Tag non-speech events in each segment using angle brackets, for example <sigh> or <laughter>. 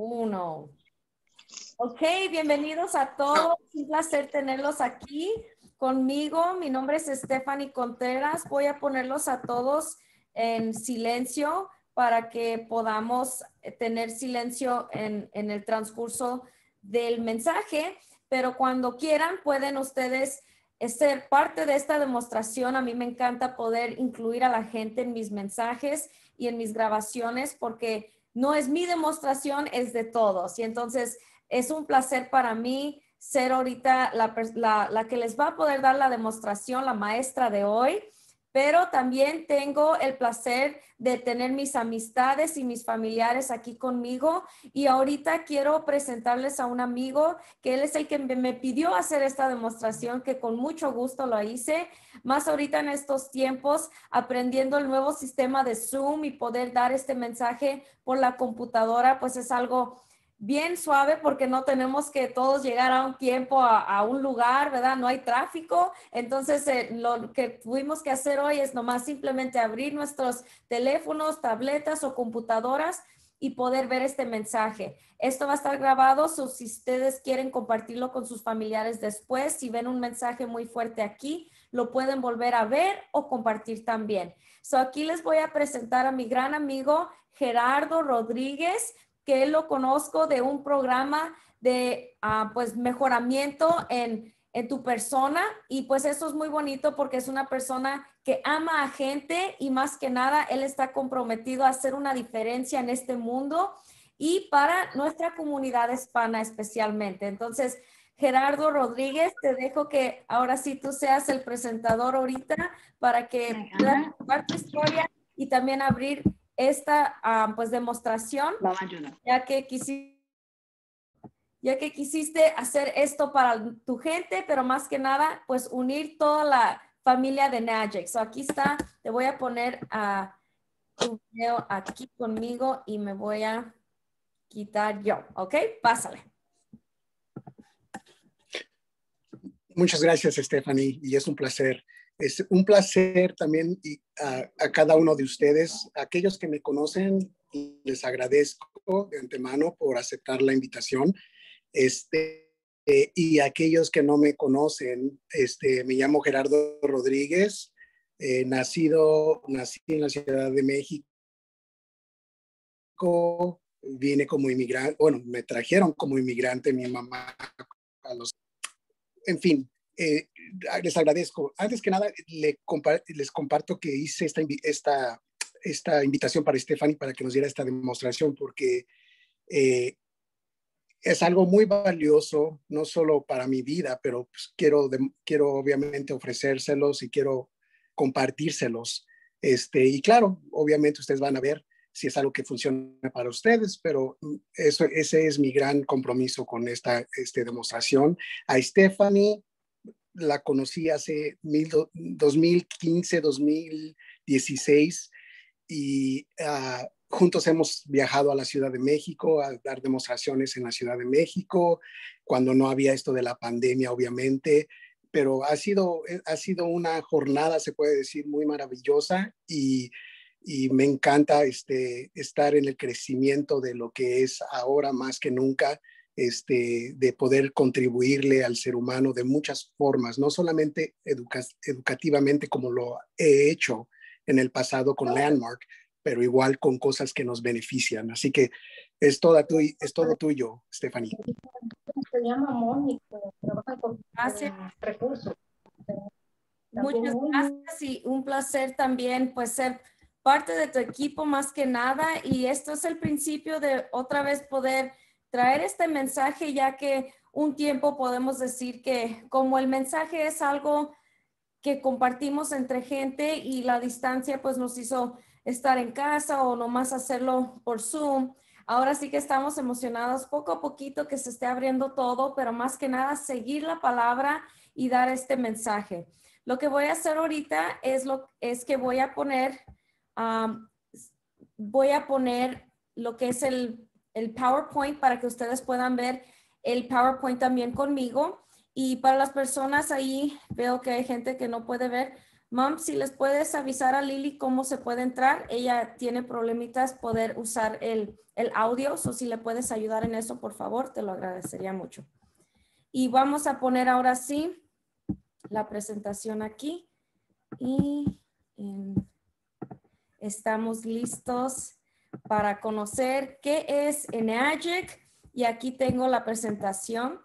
Uno. Ok, bienvenidos a todos. Un placer tenerlos aquí conmigo. Mi nombre es Stephanie Contreras. Voy a ponerlos a todos en silencio para que podamos tener silencio en, en el transcurso del mensaje, pero cuando quieran pueden ustedes eh, ser parte de esta demostración. A mí me encanta poder incluir a la gente en mis mensajes y en mis grabaciones porque no es mi demostración, es de todos. Y entonces es un placer para mí ser ahorita la, la que les va a poder dar la demostración, la maestra de hoy pero también tengo el placer de tener mis amistades y mis familiares aquí conmigo. Y ahorita quiero presentarles a un amigo que él es el que me pidió hacer esta demostración, que con mucho gusto lo hice. Más ahorita en estos tiempos, aprendiendo el nuevo sistema de Zoom y poder dar este mensaje por la computadora, pues es algo bien suave porque no tenemos que todos llegar a un tiempo a, un lugar, ¿verdad? No hay tráfico. Entonces, eh, lo que tuvimos que hacer hoy es nomás simplemente abrir nuestros teléfonos, tabletas o computadoras y poder ver este mensaje. Esto va a estar grabado, o si ustedes quieren compartirlo con sus familiares después, si ven un mensaje muy fuerte aquí, lo pueden volver a ver o compartir también. So aquí les voy a presentar a mi gran amigo Gerardo Rodríguez que él lo conozco de un programa de ah, pues mejoramiento en, en tu persona y pues eso es muy bonito porque es una persona que ama a gente y más que nada él está comprometido a hacer una diferencia en este mundo y para nuestra comunidad hispana especialmente. Entonces, Gerardo Rodríguez, te dejo que ahora sí tú seas el presentador ahorita para que puedas tu historia y también abrir esta ah, pues demostración, ya que quisiste ya que quisiste hacer esto para tu gente, pero más que nada, pues unir toda la familia de Na'jex. aquí está, te voy a poner a ah, tu video aquí conmigo y me voy a quitar yo, ¿ok? Pásale. Muchas gracias, Stephanie, y es un placer es un placer también y a, cada uno de ustedes. Aquellos que me conocen, les agradezco de antemano por aceptar la invitación. Este, y aquellos que no me conocen, este, me llamo Gerardo Rodríguez, eh, nacido, nací en la Ciudad de México, vine como inmigrante, bueno, me trajeron como inmigrante mi mamá a los... En fin, eh, les agradezco. Antes que nada, les comparto que hice esta, esta, invitación para Stephanie para que nos diera esta demostración, porque eh, es algo muy valioso, no solo para mi vida, pero pues, quiero, quiero obviamente ofrecérselos y quiero compartírselos. Este, y claro, obviamente ustedes van a ver si es algo que funciona para ustedes, pero mm, eso, ese es mi gran compromiso con esta este, demostración. A Stephanie, la conocí hace 2015, 2016 y ah, juntos hemos viajado a la Ciudad de México a dar demostraciones en la Ciudad de México, cuando no había esto de la pandemia, obviamente, pero ha sido, eh, ha sido una jornada, se puede decir, muy maravillosa y, y me encanta este, estar en el crecimiento de lo que es ahora más que nunca este, de poder contribuirle al ser humano de muchas formas, no solamente educativamente como lo he hecho en el pasado con Landmark, pero igual con cosas que nos benefician. Así que es, toda es todo tuyo, Stephanie. Se llama Mónica, trabaja con recursos. Muchas gracias y un placer también pues ser parte de tu equipo más que nada y esto es el principio de otra vez poder traer este mensaje, ya que un tiempo podemos decir que como el mensaje es algo que compartimos entre gente y la distancia pues nos hizo estar en casa o nomás hacerlo por Zoom. Ahora sí que estamos emocionados poco a poquito que se esté abriendo todo, pero más que nada seguir la palabra y dar este mensaje. Lo que voy a hacer ahorita es lo es que voy a poner voy a poner lo que es el el PowerPoint para que ustedes puedan ver el PowerPoint también conmigo. Y para las personas ahí, veo que hay gente que no puede ver. Mom, si les puedes avisar a Lili cómo se puede entrar. Ella tiene problemitas poder usar el, audio. O si le puedes ayudar en eso, por favor, te lo agradecería mucho. Y vamos a poner ahora sí la presentación aquí. y estamos listos para conocer qué es Eneagic y aquí tengo la presentación.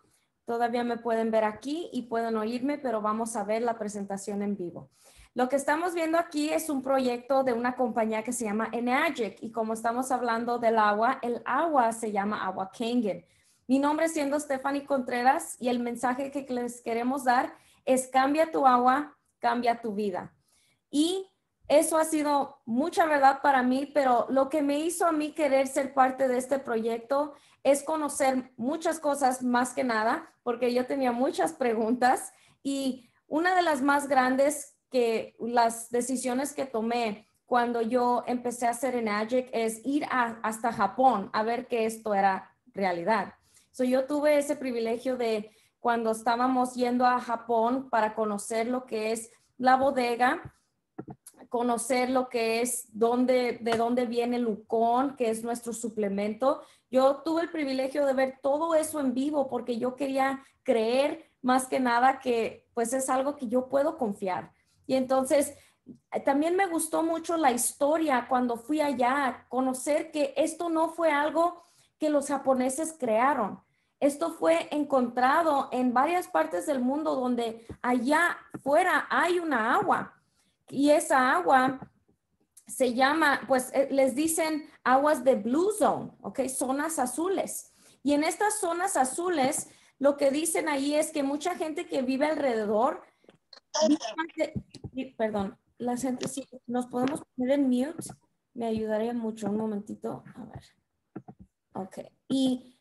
Todavía me pueden ver aquí y pueden oírme, pero vamos a ver la presentación en vivo. Lo que estamos viendo aquí es un proyecto de una compañía que se llama Eneagic y como estamos hablando del agua, el agua se llama agua Kangen. Mi nombre siendo Stephanie Contreras y el mensaje que les queremos dar es cambia tu agua, cambia tu vida. Y eso ha sido mucha verdad para mí, pero lo que me hizo a mí querer ser parte de este proyecto es conocer muchas cosas más que nada, porque yo tenía muchas preguntas y una de las más grandes que las decisiones que tomé cuando yo empecé a hacer en Agic es ir hasta Japón a ver que esto era realidad. yo tuve ese privilegio de cuando estábamos yendo a Japón para conocer lo que es la bodega conocer lo que es, dónde, de dónde viene Lucón, que es nuestro suplemento. Yo tuve el privilegio de ver todo eso en vivo porque yo quería creer más que nada que pues es algo que yo puedo confiar. Y entonces eh, también me gustó mucho la historia cuando fui allá, conocer que esto no fue algo que los japoneses crearon. Esto fue encontrado en varias partes del mundo donde allá fuera hay una agua y esa agua se llama, pues eh, les dicen aguas de blue zone, ¿ok? Zonas azules. Y en estas zonas azules, lo que dicen ahí es que mucha gente que vive alrededor, perdón, la gente, si nos podemos poner en mute, me ayudaría mucho. Un momentito, a ver. Ok, y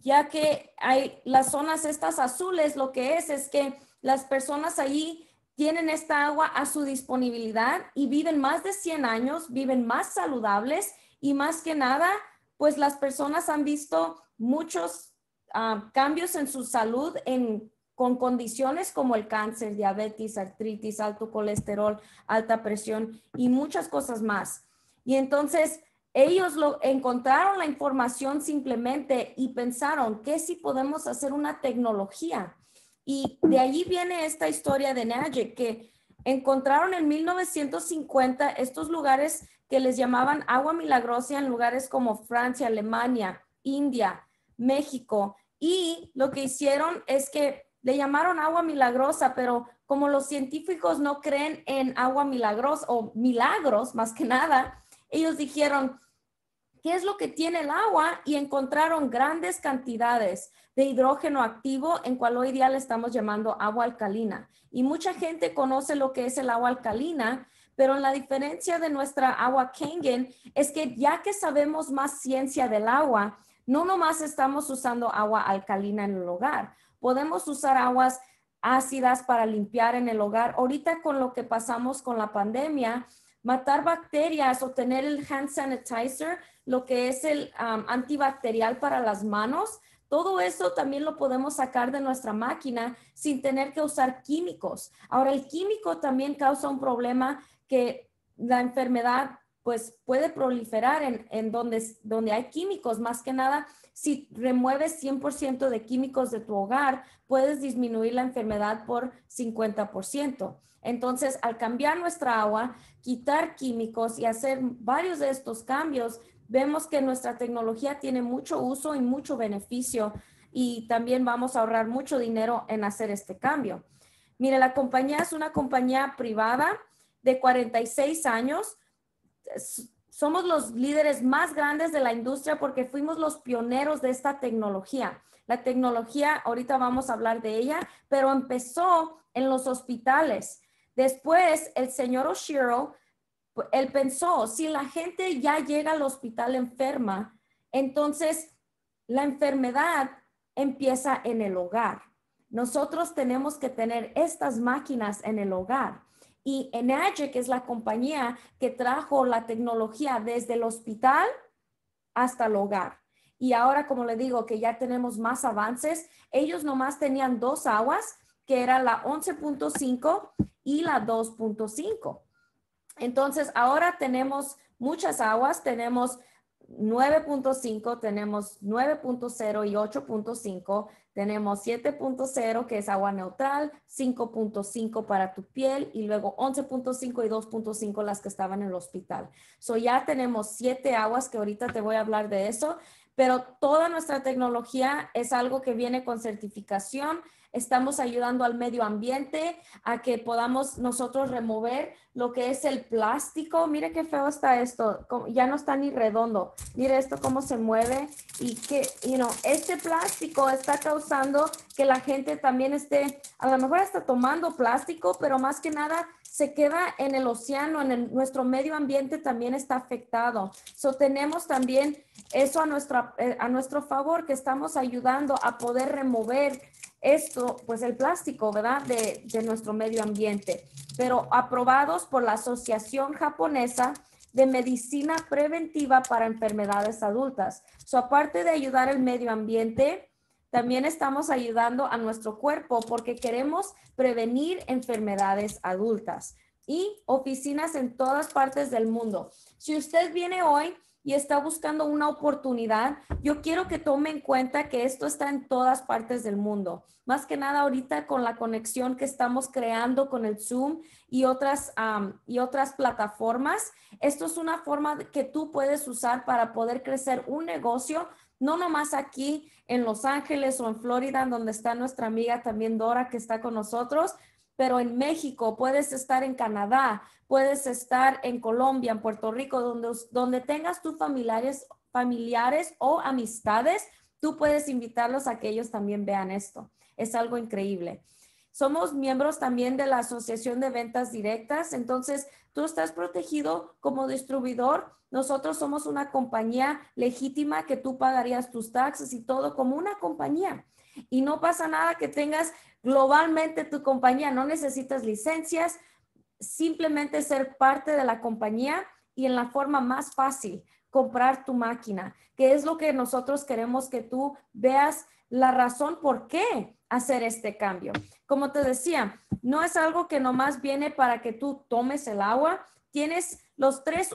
ya que hay las zonas estas azules, lo que es es que las personas allí tienen esta agua a su disponibilidad y viven más de 100 años, viven más saludables y más que nada, pues las personas han visto muchos ah, cambios en su salud con condiciones como el cáncer, diabetes, artritis, alto colesterol, alta presión y muchas cosas más. Y entonces ellos lo, encontraron la información simplemente y pensaron que si podemos hacer una tecnología y de allí viene esta historia de Nage, que encontraron en 1950 estos lugares que les llamaban agua milagrosa en lugares como Francia, Alemania, India, México. Y lo que hicieron es que le llamaron agua milagrosa, pero como los científicos no creen en agua milagrosa o milagros más que nada, ellos dijeron, ¿qué es lo que tiene el agua? Y encontraron grandes cantidades de hidrógeno activo, en cual hoy día le estamos llamando agua alcalina. Y mucha gente conoce lo que es el agua alcalina, pero la diferencia de nuestra agua Kangen es que ya que sabemos más ciencia del agua, no nomás estamos usando agua alcalina en el hogar, podemos usar aguas ácidas para limpiar en el hogar. Ahorita con lo que pasamos con la pandemia, matar bacterias o tener el hand sanitizer, lo que es el antibacterial para las manos, todo eso también lo podemos sacar de nuestra máquina sin tener que usar químicos. Ahora, el químico también causa un problema que la enfermedad pues puede proliferar en, donde, donde hay químicos. Más que nada, si remueves 100% de químicos de tu hogar, puedes disminuir la enfermedad por 50%. Entonces, al cambiar nuestra agua, quitar químicos y hacer varios de estos cambios, vemos que nuestra tecnología tiene mucho uso y mucho beneficio y también vamos a ahorrar mucho dinero en hacer este cambio. Mire, la compañía es una compañía privada de 46 años. Somos los líderes más grandes de la industria porque fuimos los pioneros de esta tecnología. La tecnología, ahorita vamos a hablar de ella, pero empezó en los hospitales. Después, el señor Oshiro él pensó, si la gente ya llega al hospital enferma, entonces la enfermedad empieza en el hogar. Nosotros tenemos que tener estas máquinas en el hogar. Y que es la compañía que trajo la tecnología desde el hospital hasta el hogar. Y ahora, como le digo, que ya tenemos más avances, ellos nomás tenían dos aguas, que era la 11.5 y la 2.5 entonces, ahora tenemos muchas aguas, tenemos 9.5, tenemos 9.0 y 8.5, tenemos 7.0 que es agua neutral, 5.5 para tu piel y luego 11.5 y 2.5 las que estaban en el hospital. So ya tenemos 7 aguas que ahorita te voy a hablar de eso, pero toda nuestra tecnología es algo que viene con certificación estamos ayudando al medio ambiente a que podamos nosotros remover lo que es el plástico. Mire qué feo está esto, ya no está ni redondo. Mire esto cómo se mueve y que, y no este plástico está causando que la gente también esté, a lo mejor está tomando plástico, pero más que nada se queda en el océano, en nuestro medio ambiente también está afectado. So, tenemos también eso a, nuestra, eh, a nuestro favor, que estamos ayudando a poder remover esto, pues el plástico, ¿verdad? De, nuestro medio ambiente, pero aprobados por la Asociación Japonesa de Medicina Preventiva para Enfermedades Adultas. su aparte de ayudar al medio ambiente, también estamos ayudando a nuestro cuerpo porque queremos prevenir enfermedades adultas y oficinas en todas partes del mundo. Si usted viene hoy y está buscando una oportunidad, yo quiero que tome en cuenta que esto está en todas partes del mundo. Más que nada ahorita con la conexión que estamos creando con el Zoom y otras, y otras plataformas, esto es una forma que tú puedes usar para poder crecer un negocio no nomás aquí en Los Ángeles o en Florida, donde está nuestra amiga también Dora, que está con nosotros, pero en México, puedes estar en Canadá, puedes estar en Colombia, en Puerto Rico, donde, donde tengas tus familiares, familiares o amistades, tú puedes invitarlos a que ellos también vean esto. Es algo increíble. Somos miembros también de la Asociación de Ventas Directas, entonces tú estás protegido como distribuidor. Nosotros somos una compañía legítima que tú pagarías tus taxes y todo como una compañía. Y no pasa nada que tengas globalmente tu compañía. No necesitas licencias, simplemente ser parte de la compañía y en la forma más fácil, comprar tu máquina, que es lo que nosotros queremos que tú veas la razón por qué hacer este cambio. Como te decía, no es algo que nomás viene para que tú tomes el agua. Tienes los tres,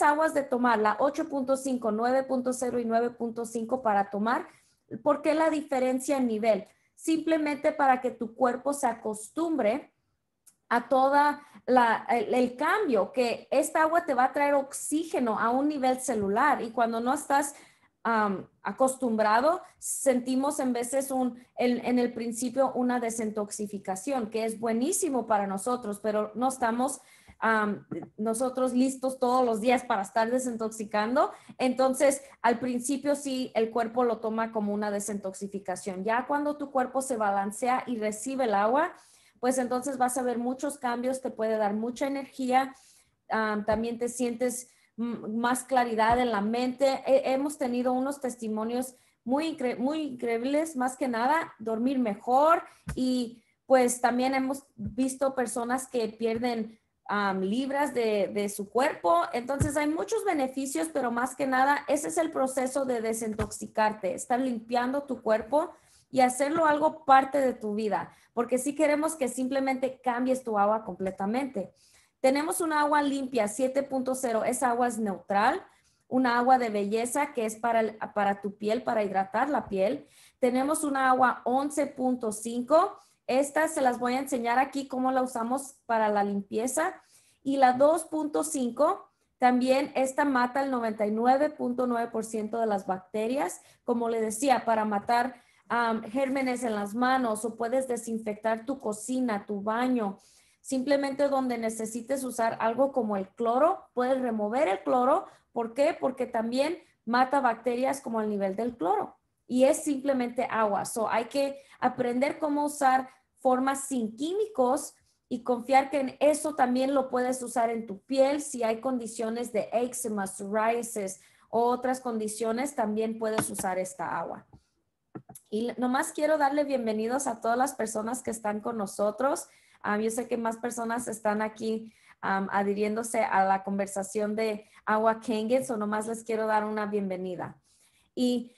aguas de tomar, la 8.5, 9.0 y 9.5 para tomar. ¿Por qué la diferencia en nivel? simplemente para que tu cuerpo se acostumbre a toda el, cambio, que esta agua te va a traer oxígeno a un nivel celular y cuando no estás acostumbrado, sentimos en veces un, en, el principio una desintoxificación, que es buenísimo para nosotros, pero no estamos nosotros listos todos los días para estar desintoxicando. Entonces, al principio sí, el cuerpo lo toma como una desintoxicación. Ya cuando tu cuerpo se balancea y recibe el agua, pues entonces vas a ver muchos cambios, te puede dar mucha energía, también te sientes más claridad en la mente. hemos tenido unos testimonios muy, muy increíbles, más que nada, dormir mejor y pues también hemos visto personas que pierden libras de, su cuerpo. Entonces hay muchos beneficios, pero más que nada, ese es el proceso de desintoxicarte, estar limpiando tu cuerpo y hacerlo algo parte de tu vida, porque si queremos que simplemente cambies tu agua completamente. Tenemos un agua limpia 7.0, es agua es neutral, una agua de belleza que es para, para tu piel, para hidratar la piel. Tenemos un agua 11.5 estas se las voy a enseñar aquí cómo la usamos para la limpieza. Y la 2.5, también esta mata el 99.9% de las bacterias, como le decía, para matar gérmenes en las manos o puedes desinfectar tu cocina, tu baño. Simplemente donde necesites usar algo como el cloro, puedes remover el cloro. ¿Por qué? Porque también mata bacterias como el nivel del cloro y es simplemente agua. So hay que aprender cómo usar formas sin químicos y confiar que en eso también lo puedes usar en tu piel. Si hay condiciones de eczema, psoriasis o otras condiciones, también puedes usar esta agua. Y nomás quiero darle bienvenidos a todas las personas que están con nosotros. Ah, yo sé que más personas están aquí adhiriéndose a la conversación de Agua Kengen, o nomás les quiero dar una bienvenida. Y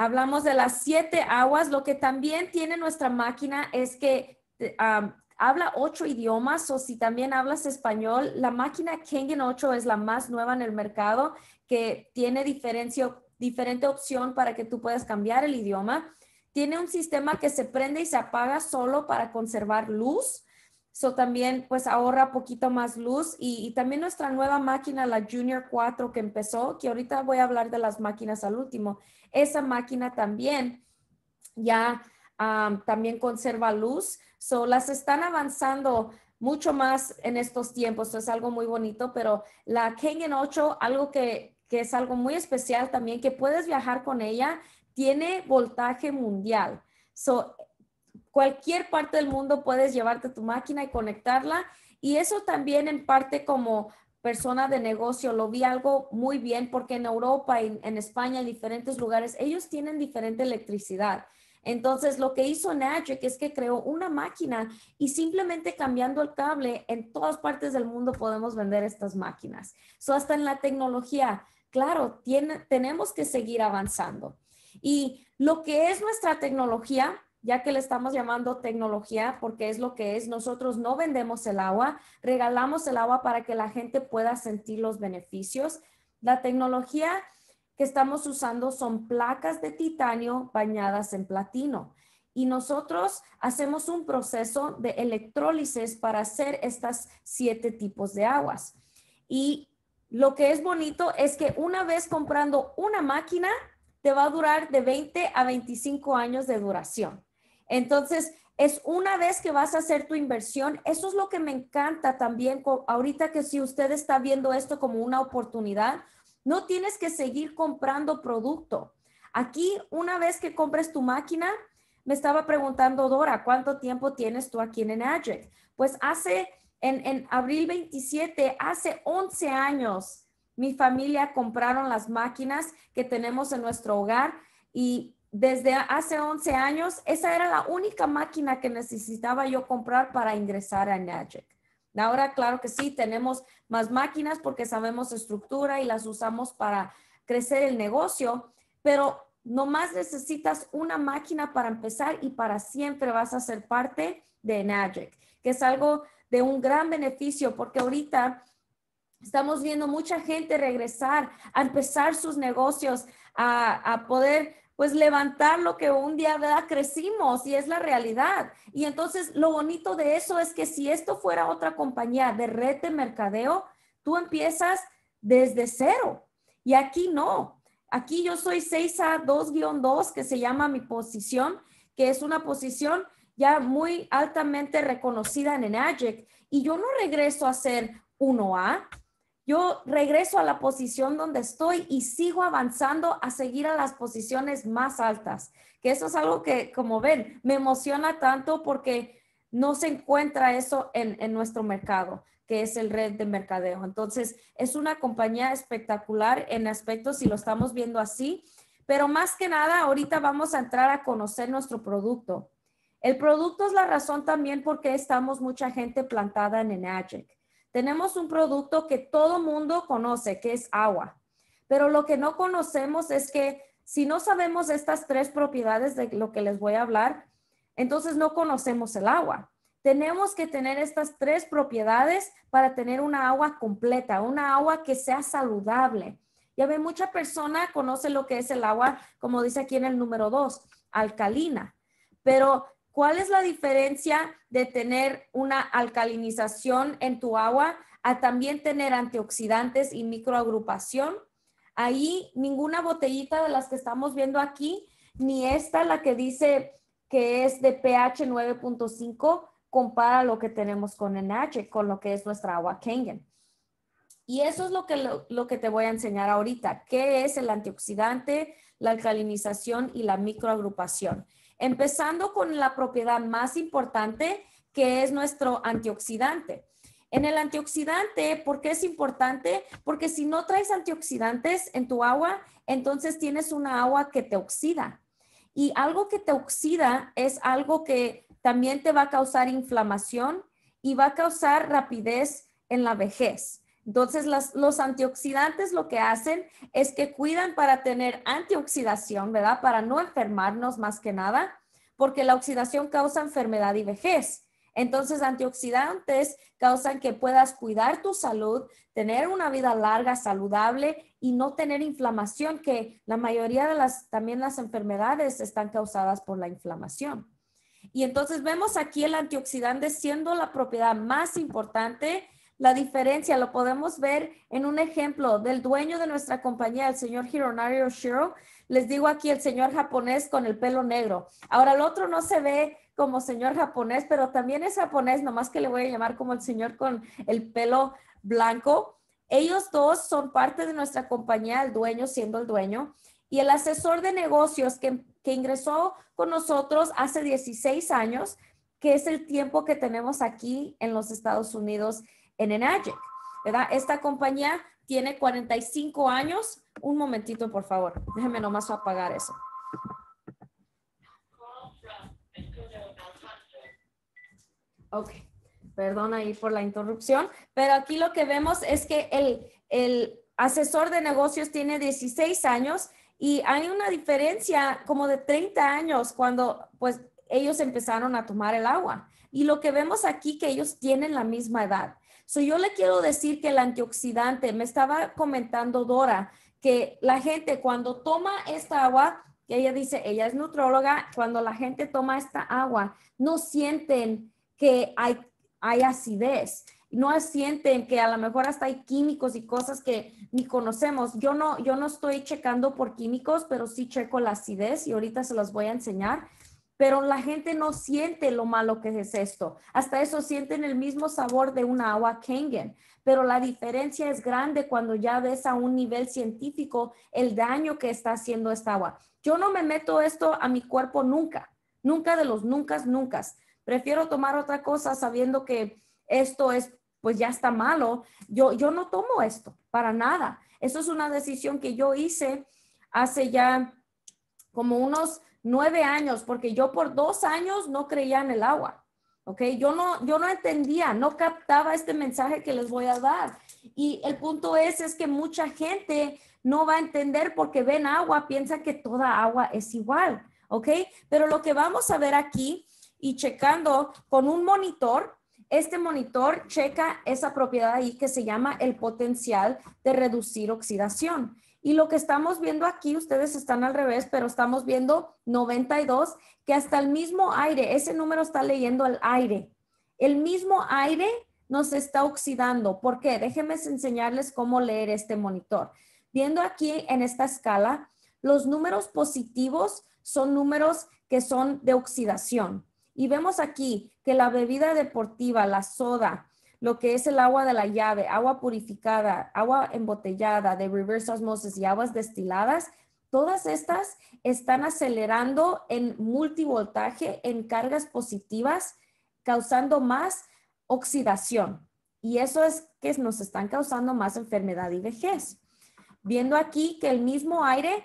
Hablamos de las siete aguas. Lo que también tiene nuestra máquina es que eh, habla ocho idiomas o si también hablas español, la máquina Kengen 8 es la más nueva en el mercado que tiene diferente opción para que tú puedas cambiar el idioma. Tiene un sistema que se prende y se apaga solo para conservar luz. Eso también pues ahorra poquito más luz y, y, también nuestra nueva máquina, la Junior 4 que empezó, que ahorita voy a hablar de las máquinas al último, esa máquina también ya también conserva luz. So, las están avanzando mucho más en estos tiempos. es algo muy bonito, pero la Kengen 8, algo que, es algo muy especial también, que puedes viajar con ella, tiene voltaje mundial. So, cualquier parte del mundo puedes llevarte tu máquina y conectarla. Y eso también en parte como persona de negocio, lo vi algo muy bien porque en Europa, en, en España, en diferentes lugares, ellos tienen diferente electricidad. Entonces, lo que hizo Nagic es que creó una máquina y simplemente cambiando el cable, en todas partes del mundo podemos vender estas máquinas. eso hasta en la tecnología, claro, tiene, tenemos que seguir avanzando. Y lo que es nuestra tecnología, ya que le estamos llamando tecnología porque es lo que es. Nosotros no vendemos el agua, regalamos el agua para que la gente pueda sentir los beneficios. La tecnología que estamos usando son placas de titanio bañadas en platino. Y nosotros hacemos un proceso de electrólisis para hacer estas siete tipos de aguas. Y lo que es bonito es que una vez comprando una máquina, te va a durar de 20 a 25 años de duración. Entonces, es una vez que vas a hacer tu inversión, eso es lo que me encanta también, ahorita que si usted está viendo esto como una oportunidad, no tienes que seguir comprando producto. Aquí, una vez que compres tu máquina, me estaba preguntando Dora, ¿cuánto tiempo tienes tú aquí en Enagic? Pues hace, en, en abril 27, hace 11 años, mi familia compraron las máquinas que tenemos en nuestro hogar y desde hace 11 años, esa era la única máquina que necesitaba yo comprar para ingresar a Nagic. Ahora, claro que sí, tenemos más máquinas porque sabemos estructura y las usamos para crecer el negocio, pero nomás necesitas una máquina para empezar y para siempre vas a ser parte de Nagic, que es algo de un gran beneficio porque ahorita estamos viendo mucha gente regresar a empezar sus negocios, a poder pues levantar lo que un día crecimos y es la realidad. Y entonces lo bonito de eso es que si esto fuera otra compañía de red de mercadeo, tú empiezas desde cero. Y aquí no. Aquí yo soy 6A2-2, que se llama mi posición, que es una posición ya muy altamente reconocida en Enagic. Y yo no regreso a ser 1A, yo regreso a la posición donde estoy y sigo avanzando a seguir a las posiciones más altas, que eso es algo que, como ven, me emociona tanto porque no se encuentra eso en, nuestro mercado que es el red de mercadeo. Entonces, es una compañía espectacular en aspectos y lo estamos viendo así, pero más que nada, ahorita vamos a entrar a conocer nuestro producto. El producto es la razón también por qué estamos mucha gente plantada en Enagic. Tenemos un producto que todo mundo conoce, que es agua, pero lo que no conocemos es que si no sabemos estas tres propiedades de lo que les voy a hablar, entonces no conocemos el agua. Tenemos que tener estas tres propiedades para tener una agua completa, una agua que sea saludable. Ya ve, mucha persona conoce lo que es el agua, como dice aquí en el número dos, alcalina, pero ¿Cuál es la diferencia de tener una alcalinización en tu agua a también tener antioxidantes y microagrupación? Ahí ninguna botellita de las que estamos viendo aquí, ni esta la que dice que es de pH 9.5, compara lo que tenemos con NH, con lo que es nuestra agua Kengen. Y eso es lo que, lo que te voy a enseñar ahorita, qué es el antioxidante, la alcalinización y la microagrupación empezando con la propiedad más importante que es nuestro antioxidante. En el antioxidante, ¿por qué es importante? Porque si no traes antioxidantes en tu agua, entonces tienes una agua que te oxida. Y algo que te oxida es algo que también te va a causar inflamación y va a causar rapidez en la vejez. Entonces, los antioxidantes lo que hacen es que cuidan para tener antioxidación, ¿verdad? Para no enfermarnos más que nada, porque la oxidación causa enfermedad y vejez. Entonces, antioxidantes causan que puedas cuidar tu salud, tener una vida larga, saludable y no tener inflamación, que la mayoría de las, también las enfermedades están causadas por la inflamación. Y entonces vemos aquí el antioxidante siendo la propiedad más importante la diferencia lo podemos ver en un ejemplo del dueño de nuestra compañía, el señor Hironario Shiro. Les digo aquí el señor japonés con el pelo negro. Ahora el otro no se ve como señor japonés, pero también es japonés, nomás que le voy a llamar como el señor con el pelo blanco. Ellos dos son parte de nuestra compañía, el dueño siendo el dueño, y el asesor de negocios que, que, ingresó con nosotros hace 16 años, que es el tiempo que tenemos aquí en los Estados Unidos en Enagic, ¿verdad? Esta compañía tiene 45 años. Un momentito, por favor. Déjeme nomás apagar eso. Ok, perdón ahí por la interrupción, pero aquí lo que vemos es que el, el asesor de negocios tiene 16 años y hay una diferencia como de 30 años cuando pues ellos empezaron a tomar el agua. Y lo que vemos aquí que ellos tienen la misma edad. So, yo le quiero decir que el antioxidante, me estaba comentando Dora, que la gente cuando toma esta agua, que ella dice, ella es nutróloga, cuando la gente toma esta agua, no sienten que hay, hay acidez no sienten que a lo mejor hasta hay químicos y cosas que ni conocemos. Yo no, yo no estoy checando por químicos, pero sí checo la acidez y ahorita se los voy a enseñar pero la gente no siente lo malo que es esto. Hasta eso sienten el mismo sabor de una agua Kangen, pero la diferencia es grande cuando ya ves a un nivel científico el daño que está haciendo esta agua. Yo no me meto esto a mi cuerpo nunca, nunca de los nunca, nunca. Prefiero tomar otra cosa sabiendo que esto es, pues ya está malo. Yo, yo no tomo esto para nada. Eso es una decisión que yo hice hace ya como unos nueve años, porque yo por dos años no creía en el agua. ¿ok? Yo no, yo no entendía, no captaba este mensaje que les voy a dar. Y el punto es, es que mucha gente no va a entender porque ven agua, piensa que toda agua es igual, ¿ok? Pero lo que vamos a ver aquí y checando con un monitor, este monitor checa esa propiedad ahí que se llama el potencial de reducir oxidación. Y lo que estamos viendo aquí, ustedes están al revés, pero estamos viendo 92, que hasta el mismo aire, ese número está leyendo el aire. El mismo aire nos está oxidando. ¿Por qué? Déjenme enseñarles cómo leer este monitor. Viendo aquí en esta escala, los números positivos son números que son de oxidación. Y vemos aquí que la bebida deportiva, la soda, lo que es el agua de la llave, agua purificada, agua embotellada de reverse osmosis y aguas destiladas, todas estas están acelerando en multivoltaje, en cargas positivas, causando más oxidación. Y eso es que nos están causando más enfermedad y vejez. Viendo aquí que el mismo aire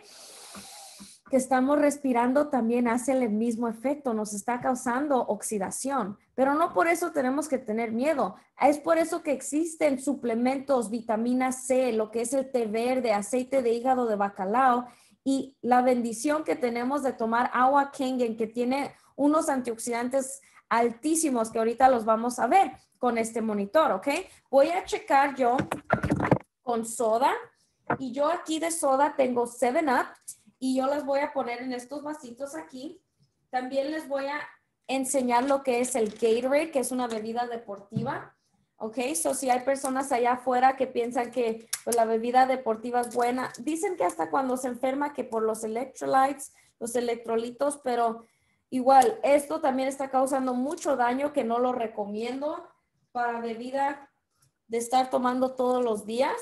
que estamos respirando también hace el mismo efecto, nos está causando oxidación, pero no por eso tenemos que tener miedo. Es por eso que existen suplementos, vitamina C, lo que es el té verde, aceite de hígado de bacalao y la bendición que tenemos de tomar agua Kengen que tiene unos antioxidantes altísimos que ahorita los vamos a ver con este monitor, ¿ok? Voy a checar yo con soda y yo aquí de soda tengo 7 Up y yo las voy a poner en estos vasitos aquí. También les voy a enseñar lo que es el Gatorade, que es una bebida deportiva. Ok, so si hay personas allá afuera que piensan que pues, la bebida deportiva es buena, dicen que hasta cuando se enferma que por los electrolytes, los electrolitos, pero igual, esto también está causando mucho daño que no lo recomiendo para bebida de estar tomando todos los días.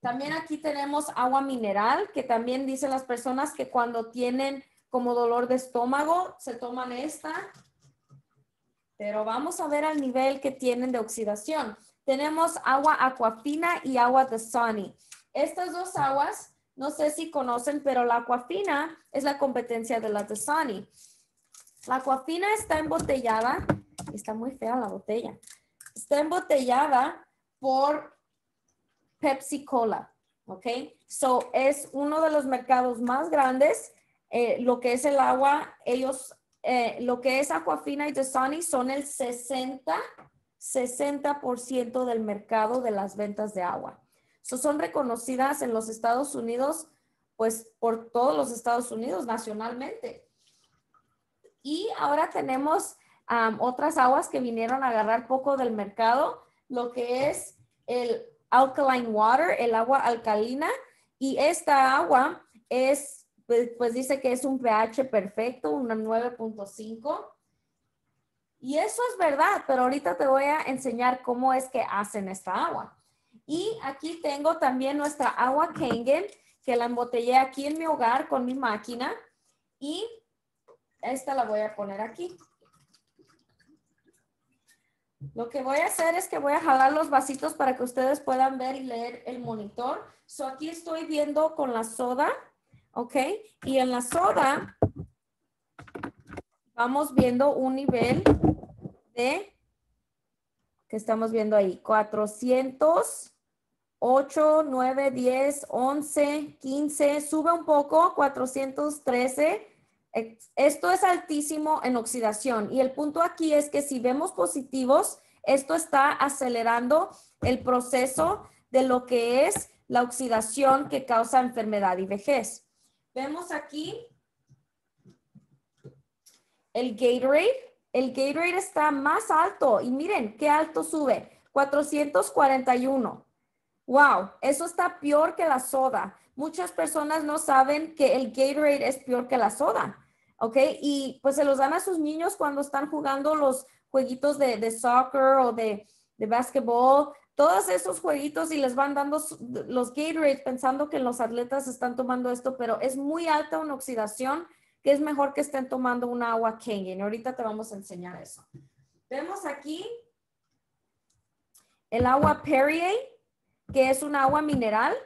También aquí tenemos agua mineral, que también dicen las personas que cuando tienen como dolor de estómago, se toman esta. Pero vamos a ver al nivel que tienen de oxidación. Tenemos agua acuafina y agua de Sunny. Estas dos aguas, no sé si conocen, pero la acuafina es la competencia de la de Sunny. La acuafina está embotellada, está muy fea la botella, está embotellada por Pepsi Cola, ¿ok? So, es uno de los mercados más grandes. Eh, lo que es el agua, ellos, eh, lo que es Aquafina y Dasani son el 60, 60% del mercado de las ventas de agua. son reconocidas en los Estados Unidos, pues por todos los Estados Unidos nacionalmente. Y ahora tenemos otras aguas que vinieron a agarrar poco del mercado, lo que es el alkaline water, el agua alcalina, y esta agua es, pues, pues dice que es un pH perfecto, un 9.5. Y eso es verdad, pero ahorita te voy a enseñar cómo es que hacen esta agua. Y aquí tengo también nuestra agua Kengen, que la embotellé aquí en mi hogar con mi máquina. Y esta la voy a poner aquí. Lo que voy a hacer es que voy a jalar los vasitos para que ustedes puedan ver y leer el monitor. So aquí estoy viendo con la soda, ¿ok? Y en la soda vamos viendo un nivel de, que estamos viendo ahí, 400, 8, 9, 10, 11, 15, sube un poco, 413, esto es altísimo en oxidación y el punto aquí es que si vemos positivos, esto está acelerando el proceso de lo que es la oxidación que causa enfermedad y vejez. Vemos aquí el rate, El rate está más alto y miren qué alto sube, 441. Wow, eso está peor que la soda muchas personas no saben que el Gatorade es peor que la soda, ¿ok? Y pues se los dan a sus niños cuando están jugando los jueguitos de, soccer o de, de básquetbol, todos esos jueguitos y les van dando los Gatorade pensando que los atletas están tomando esto, pero es muy alta una oxidación que es mejor que estén tomando un agua Kangen. Ahorita te vamos a enseñar eso. Vemos aquí el agua Perrier, que es un agua mineral.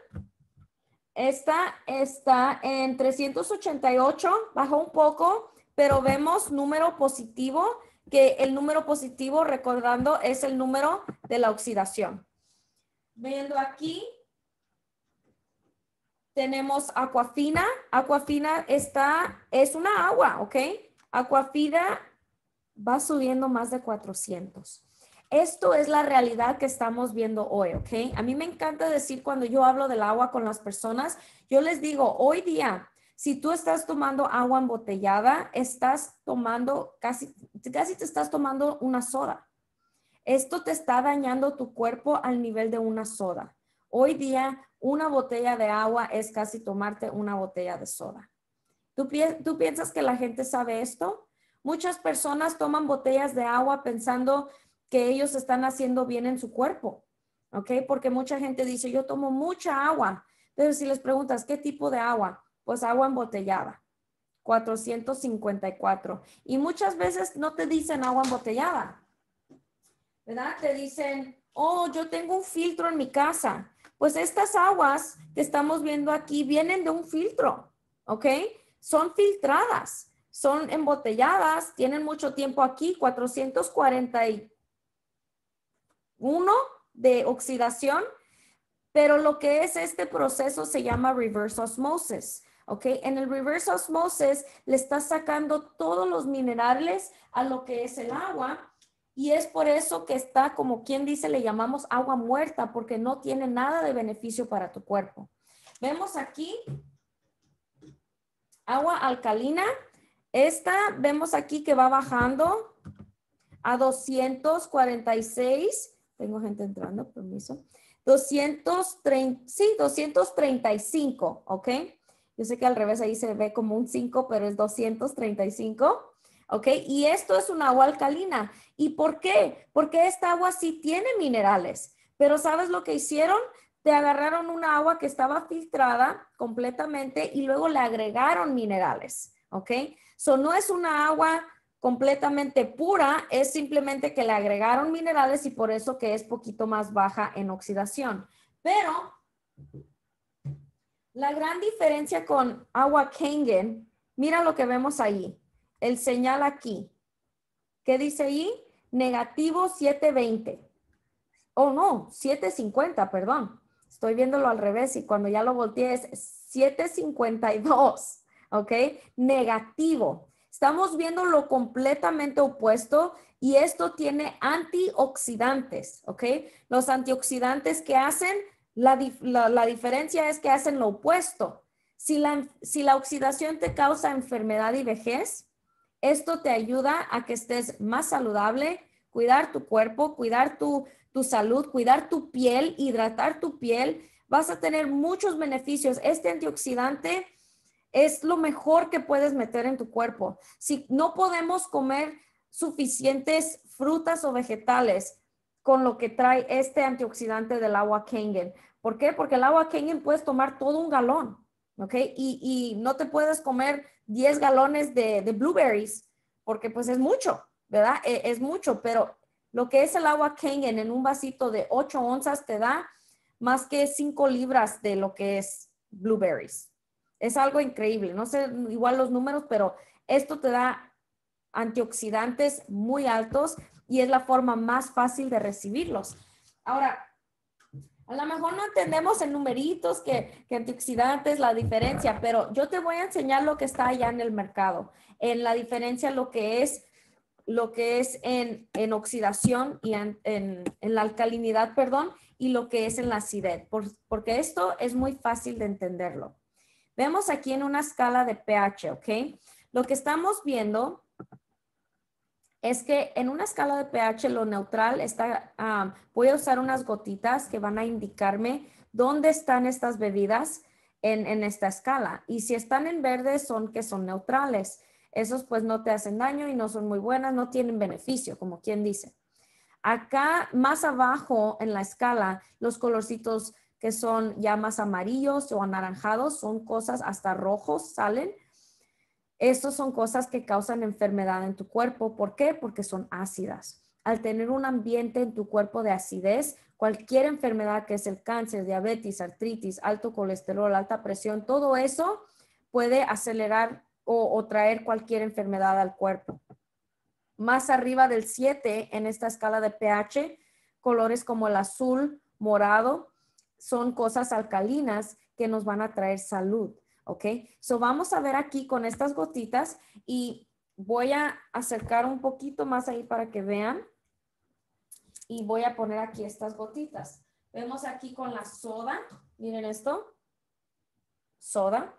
Esta está en 388, bajó un poco, pero vemos número positivo, que el número positivo, recordando, es el número de la oxidación. Viendo aquí, tenemos aquafina. Aquafina está, es una agua, ¿ok? Aquafina va subiendo más de 400. Esto es la realidad que estamos viendo hoy, ¿ok? A mí me encanta decir cuando yo hablo del agua con las personas, yo les digo, hoy día, si tú estás tomando agua embotellada, estás tomando, casi, casi te estás tomando una soda. Esto te está dañando tu cuerpo al nivel de una soda. Hoy día, una botella de agua es casi tomarte una botella de soda. ¿Tú, ¿Tú, piensas que la gente sabe esto? Muchas personas toman botellas de agua pensando que ellos están haciendo bien en su cuerpo, ¿ok? Porque mucha gente dice, yo tomo mucha agua, pero si les preguntas, ¿qué tipo de agua? Pues agua embotellada, 454. Y muchas veces no te dicen agua embotellada, ¿verdad? Te dicen, oh, yo tengo un filtro en mi casa. Pues estas aguas que estamos viendo aquí vienen de un filtro, ¿ok? Son filtradas, son embotelladas, tienen mucho tiempo aquí, 444 uno de oxidación, pero lo que es este proceso se llama reverse osmosis. ¿ok? En el reverse osmosis le está sacando todos los minerales a lo que es el agua y es por eso que está, como quien dice, le llamamos agua muerta porque no tiene nada de beneficio para tu cuerpo. Vemos aquí agua alcalina. Esta vemos aquí que va bajando a 246 tengo gente entrando, permiso. 230, sí, 235, ¿ok? Yo sé que al revés ahí se ve como un 5, pero es 235. ¿ok? Y esto es una agua alcalina. ¿Y por qué? Porque esta agua sí tiene minerales, pero ¿sabes lo que hicieron? Te agarraron una agua que estaba filtrada completamente y luego le agregaron minerales, ¿ok? So no es una agua completamente pura es simplemente que le agregaron minerales y por eso que es poquito más baja en oxidación. Pero la gran diferencia con agua Kengen mira lo que vemos ahí, el señal aquí. ¿Qué dice ahí? Negativo 720. Oh, no, 750, perdón. Estoy viéndolo al revés y cuando ya lo volteé es 752, ¿ok? Negativo. Estamos viendo lo completamente opuesto y esto tiene antioxidantes, ¿ok? Los antioxidantes que hacen, la, diferencia es que hacen lo opuesto. Si la, si la oxidación te causa enfermedad y vejez, esto te ayuda a que estés más saludable, cuidar tu cuerpo, cuidar tu, tu salud, cuidar tu piel, hidratar tu piel. Vas a tener muchos beneficios. Este antioxidante es lo mejor que puedes meter en tu cuerpo. Si no podemos comer suficientes frutas o vegetales con lo que trae este antioxidante del agua Kengen. ¿Por qué? Porque el agua Kengen puedes tomar todo un galón, ¿ok? Y, no te puedes comer 10 galones de, blueberries, porque pues es mucho, ¿verdad? E, es, mucho, pero lo que es el agua Kengen en un vasito de 8 onzas te da más que 5 libras de lo que es blueberries, es algo increíble. No sé igual los números, pero esto te da antioxidantes muy altos y es la forma más fácil de recibirlos. Ahora, a lo mejor no entendemos en numeritos que, antioxidantes, la diferencia, pero yo te voy a enseñar lo que está allá en el mercado, en la diferencia lo que es lo que es en, oxidación y en, la alcalinidad, perdón, y lo que es en la acidez, porque esto es muy fácil de entenderlo. Vemos aquí en una escala de pH, ¿ok? Lo que estamos viendo es que en una escala de pH lo neutral está, voy a usar unas gotitas que van a indicarme dónde están estas bebidas en, en esta escala. Y si están en verde son que son neutrales. Esos pues no te hacen daño y no son muy buenas, no tienen beneficio, como quien dice. Acá más abajo en la escala, los colorcitos que son llamas amarillos o anaranjados, son cosas hasta rojos salen. Estos son cosas que causan enfermedad en tu cuerpo. ¿Por qué? Porque son ácidas. Al tener un ambiente en tu cuerpo de acidez, cualquier enfermedad que es el cáncer, diabetes, artritis, alto colesterol, alta presión, todo eso puede acelerar o, o traer cualquier enfermedad al cuerpo. Más arriba del 7 en esta escala de pH, colores como el azul, morado, son cosas alcalinas que nos van a traer salud, ¿ok? So vamos a ver aquí con estas gotitas y voy a acercar un poquito más ahí para que vean y voy a poner aquí estas gotitas. Vemos aquí con la soda, miren esto, soda.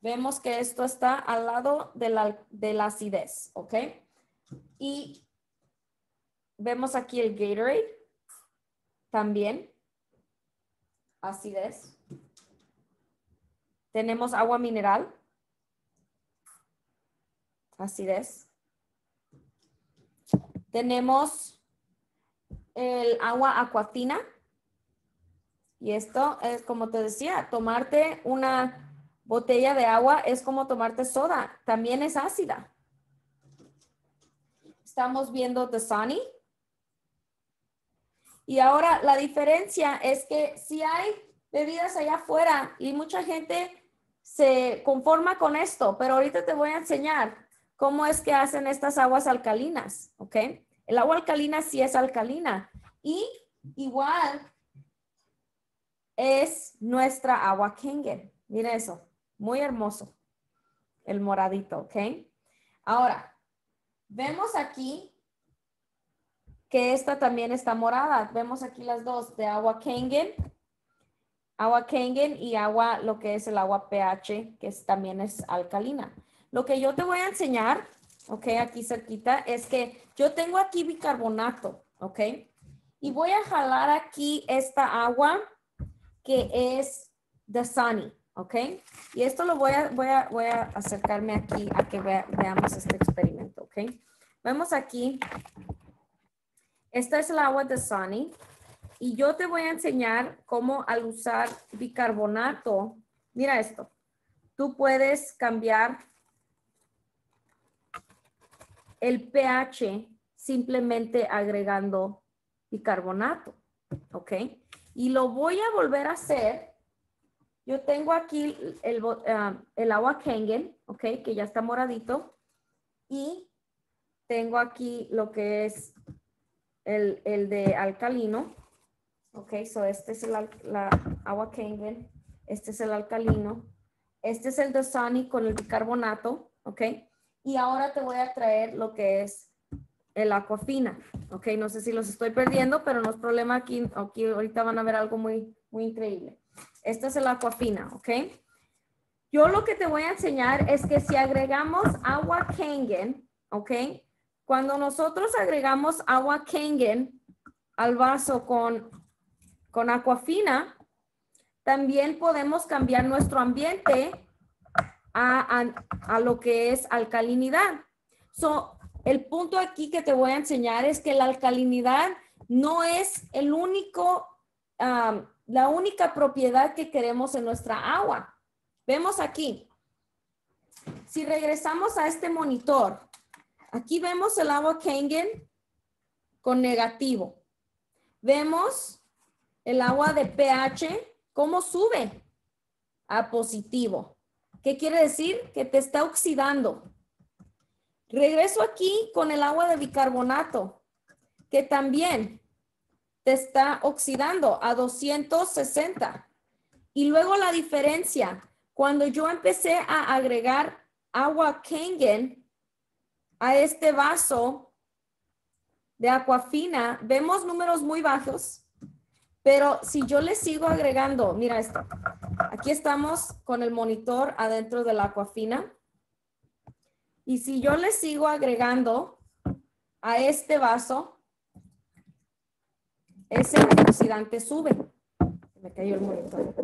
Vemos que esto está al lado de la, de la acidez, ¿ok? Y vemos aquí el Gatorade también acidez. Tenemos agua mineral, acidez. Tenemos el agua acuatina. Y esto es como te decía, tomarte una botella de agua es como tomarte soda, también es ácida. Estamos viendo The Sunny, y ahora la diferencia es que si hay bebidas allá afuera y mucha gente se conforma con esto, pero ahorita te voy a enseñar cómo es que hacen estas aguas alcalinas, ¿ok? El agua alcalina sí es alcalina y igual es nuestra agua Kengen. Mira eso, muy hermoso, el moradito, ¿ok? Ahora, vemos aquí que esta también está morada. Vemos aquí las dos, de agua Kengen, agua Kengen y agua, lo que es el agua pH, que también es alcalina. Lo que yo te voy a enseñar, ok, aquí cerquita, es que yo tengo aquí bicarbonato, ok, y voy a jalar aquí esta agua que es the Sunny, ¿ok? Y esto lo voy a, voy a, acercarme aquí a que veamos este experimento, ¿ok? Vemos aquí esta es el agua de Sunny y yo te voy a enseñar cómo al usar bicarbonato, mira esto, tú puedes cambiar el pH simplemente agregando bicarbonato, ¿ok? Y lo voy a volver a hacer. Yo tengo aquí el, ah, agua Kengen, ¿ok? Que ya está moradito. Y tengo aquí lo que es el, el de alcalino. Ok, so este es el la agua Kangen, este es el alcalino, este es el Sunny con el bicarbonato, ok. Y ahora te voy a traer lo que es el aquafina, ok. No sé si los estoy perdiendo, pero no es problema aquí, aquí ahorita van a ver algo muy, muy increíble. Este es el aquafina, ok. Yo lo que te voy a enseñar es que si agregamos agua Kangen, ok, cuando nosotros agregamos agua Kangen al vaso con, con fina, también podemos cambiar nuestro ambiente a, lo que es alcalinidad. So, el punto aquí que te voy a enseñar es que la alcalinidad no es el único, la única propiedad que queremos en nuestra agua. Vemos aquí, si regresamos a este monitor, Aquí vemos el agua Kengen con negativo. Vemos el agua de pH, cómo sube a positivo. ¿Qué quiere decir? Que te está oxidando. Regreso aquí con el agua de bicarbonato, que también te está oxidando a 260. Y luego la diferencia, cuando yo empecé a agregar agua Kangen, a este vaso de fina, vemos números muy bajos, pero si yo le sigo agregando, mira esto, aquí estamos con el monitor adentro de la fina Y si yo le sigo agregando a este vaso, ese antioxidante sube. Me cayó el monitor.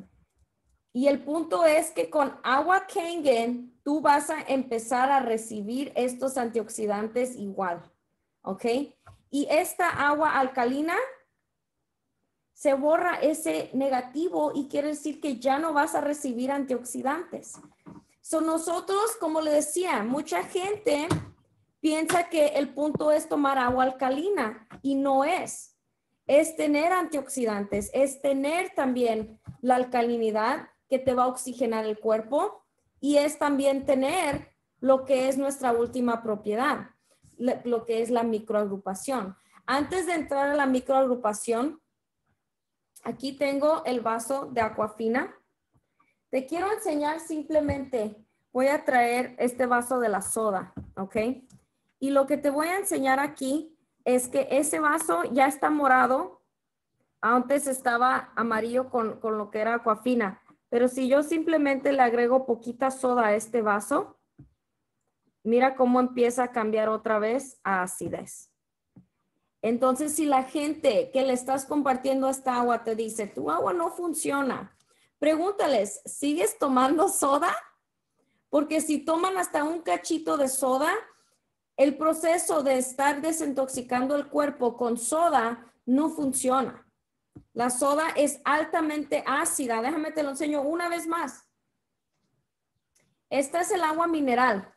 Y el punto es que con agua Kangen tú vas a empezar a recibir estos antioxidantes igual, ¿ok? Y esta agua alcalina se borra ese negativo y quiere decir que ya no vas a recibir antioxidantes. Son nosotros, como le decía, mucha gente piensa que el punto es tomar agua alcalina y no es. Es tener antioxidantes, es tener también la alcalinidad que te va a oxigenar el cuerpo, y es también tener lo que es nuestra última propiedad, lo que es la microagrupación. Antes de entrar a la microagrupación, aquí tengo el vaso de acuafina. Te quiero enseñar simplemente, voy a traer este vaso de la soda, ¿ok? Y lo que te voy a enseñar aquí es que ese vaso ya está morado. Antes estaba amarillo con, con lo que era acuafina. Pero si yo simplemente le agrego poquita soda a este vaso, mira cómo empieza a cambiar otra vez a acidez. Entonces, si la gente que le estás compartiendo esta agua te dice, tu agua no funciona, pregúntales, ¿sigues tomando soda? Porque si toman hasta un cachito de soda, el proceso de estar desintoxicando el cuerpo con soda no funciona. La soda es altamente ácida. Déjame te lo enseño una vez más. Esta es el agua mineral.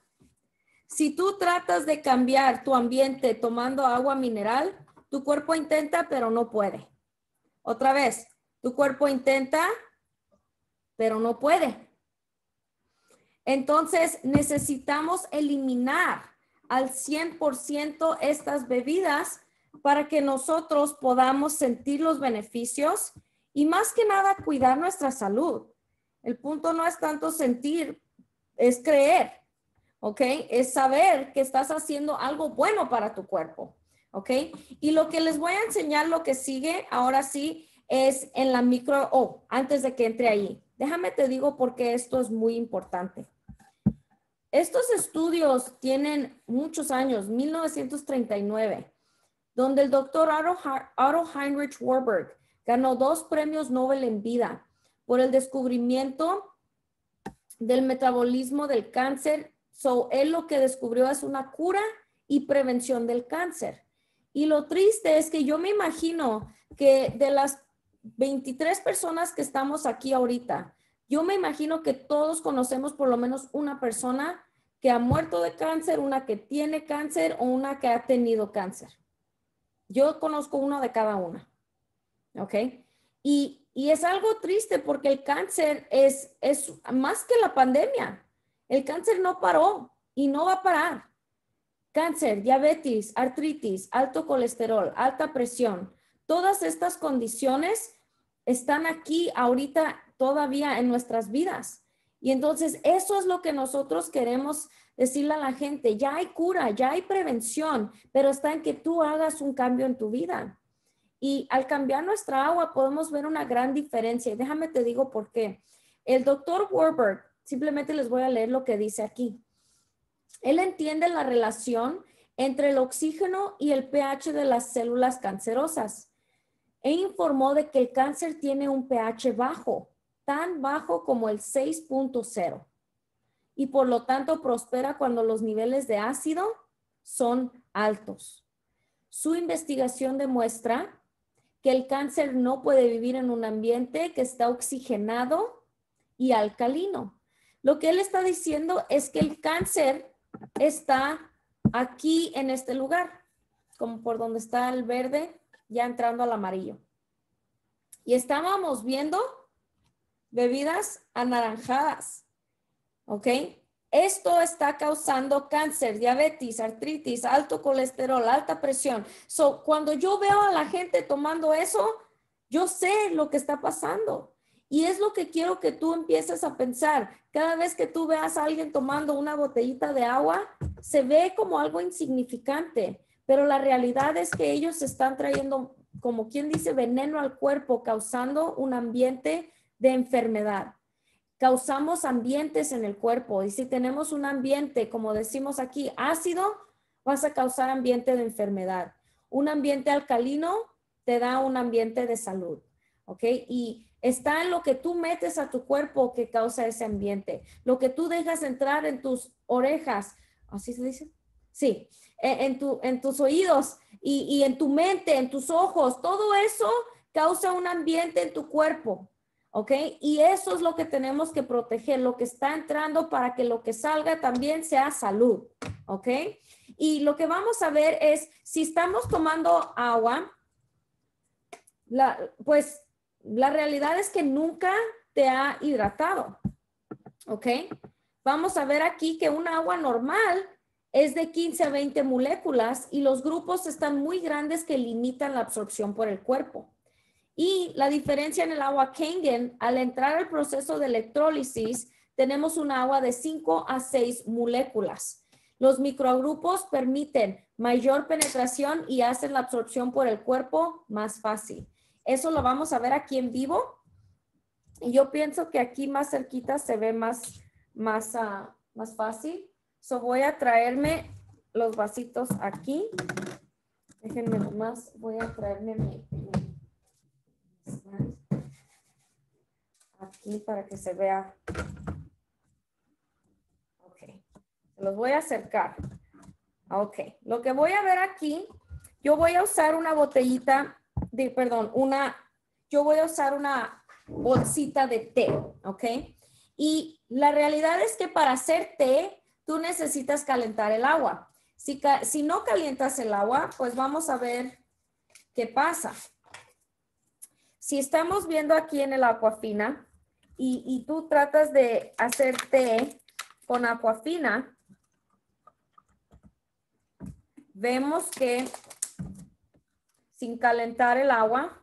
Si tú tratas de cambiar tu ambiente tomando agua mineral, tu cuerpo intenta, pero no puede. Otra vez, tu cuerpo intenta, pero no puede. Entonces, necesitamos eliminar al 100% estas bebidas para que nosotros podamos sentir los beneficios y más que nada cuidar nuestra salud. El punto no es tanto sentir, es creer, ¿ok? Es saber que estás haciendo algo bueno para tu cuerpo, ¿ok? Y lo que les voy a enseñar, lo que sigue ahora sí, es en la micro, o oh, antes de que entre ahí, déjame te digo por qué esto es muy importante. Estos estudios tienen muchos años, 1939 donde el doctor Otto Heinrich Warburg ganó dos premios Nobel en vida por el descubrimiento del metabolismo del cáncer. So, él lo que descubrió es una cura y prevención del cáncer. Y lo triste es que yo me imagino que de las 23 personas que estamos aquí ahorita, yo me imagino que todos conocemos por lo menos una persona que ha muerto de cáncer, una que tiene cáncer o una que ha tenido cáncer. Yo conozco uno de cada una. ¿Ok? Y, y es algo triste porque el cáncer es, es más que la pandemia. El cáncer no paró y no va a parar. Cáncer, diabetes, artritis, alto colesterol, alta presión, todas estas condiciones están aquí ahorita todavía en nuestras vidas. Y entonces eso es lo que nosotros queremos decirle a la gente, ya hay cura, ya hay prevención, pero está en que tú hagas un cambio en tu vida. Y al cambiar nuestra agua podemos ver una gran diferencia. Y déjame te digo por qué. El doctor Warburg, simplemente les voy a leer lo que dice aquí. Él entiende la relación entre el oxígeno y el pH de las células cancerosas e informó de que el cáncer tiene un pH bajo, tan bajo como el 6.0 y por lo tanto prospera cuando los niveles de ácido son altos. Su investigación demuestra que el cáncer no puede vivir en un ambiente que está oxigenado y alcalino. Lo que él está diciendo es que el cáncer está aquí en este lugar, como por donde está el verde, ya entrando al amarillo. Y estábamos viendo bebidas anaranjadas. ¿Ok? Esto está causando cáncer, diabetes, artritis, alto colesterol, alta presión. cuando yo veo a la gente tomando eso, yo sé lo que está pasando. Y es lo que quiero que tú empieces a pensar. Cada vez que tú veas a alguien tomando una botellita de agua, se ve como algo insignificante, pero la realidad es que ellos están trayendo, como quien dice, veneno al cuerpo, causando un ambiente de enfermedad causamos ambientes en el cuerpo y si tenemos un ambiente, como decimos aquí, ácido, vas a causar ambiente de enfermedad. Un ambiente alcalino te da un ambiente de salud, ¿ok? Y está en lo que tú metes a tu cuerpo que causa ese ambiente, lo que tú dejas entrar en tus orejas, ¿así se dice? Sí, e, en, tu, en tus oídos y, y en tu mente, en tus ojos, todo eso causa un ambiente en tu cuerpo, ¿ok? Y eso es lo que tenemos que proteger, lo que está entrando para que lo que salga también sea salud, ¿ok? Y lo que vamos a ver es, si estamos tomando agua, pues la realidad es que nunca te ha hidratado, ¿ok? Vamos a ver aquí que un agua normal es de 15 a 20 moléculas y los grupos están muy grandes que limitan la absorción por el cuerpo. Y la diferencia en el agua Kangen, al entrar al proceso de electrólisis, tenemos un agua de 5 a 6 moléculas. Los microgrupos permiten mayor penetración y hacen la absorción por el cuerpo más fácil. Eso lo vamos a ver aquí en vivo. Y yo pienso que aquí más cerquita se ve más, más, ah, más fácil. So voy a traerme los vasitos aquí. Déjenme nomás, voy a traerme Aquí para que se vea. Ok. Los voy a acercar. Ok. Lo que voy a ver aquí, yo voy a usar una botellita de, perdón, una, yo voy a usar una bolsita de té, ¿ok? Y la realidad es que para hacer té, tú necesitas calentar el agua. Si, si no calientas el agua, pues vamos a ver qué pasa si estamos viendo aquí en el agua y, y tú tratas de hacer té con agua fina, vemos que sin calentar el agua,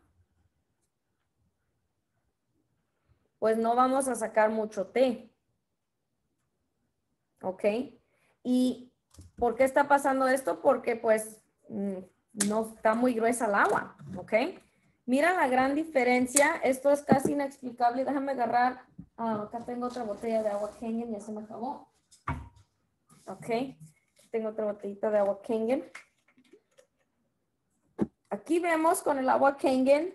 pues no vamos a sacar mucho té. ¿Ok? ¿Y por qué está pasando esto? Porque pues mm, no está muy gruesa el agua. ¿Ok? Mira la gran diferencia. Esto es casi inexplicable. Déjame agarrar. Ah, acá tengo otra botella de agua Kengen Ya se me acabó. Ok. Tengo otra botellita de agua Kengen. Aquí vemos con el agua Kengen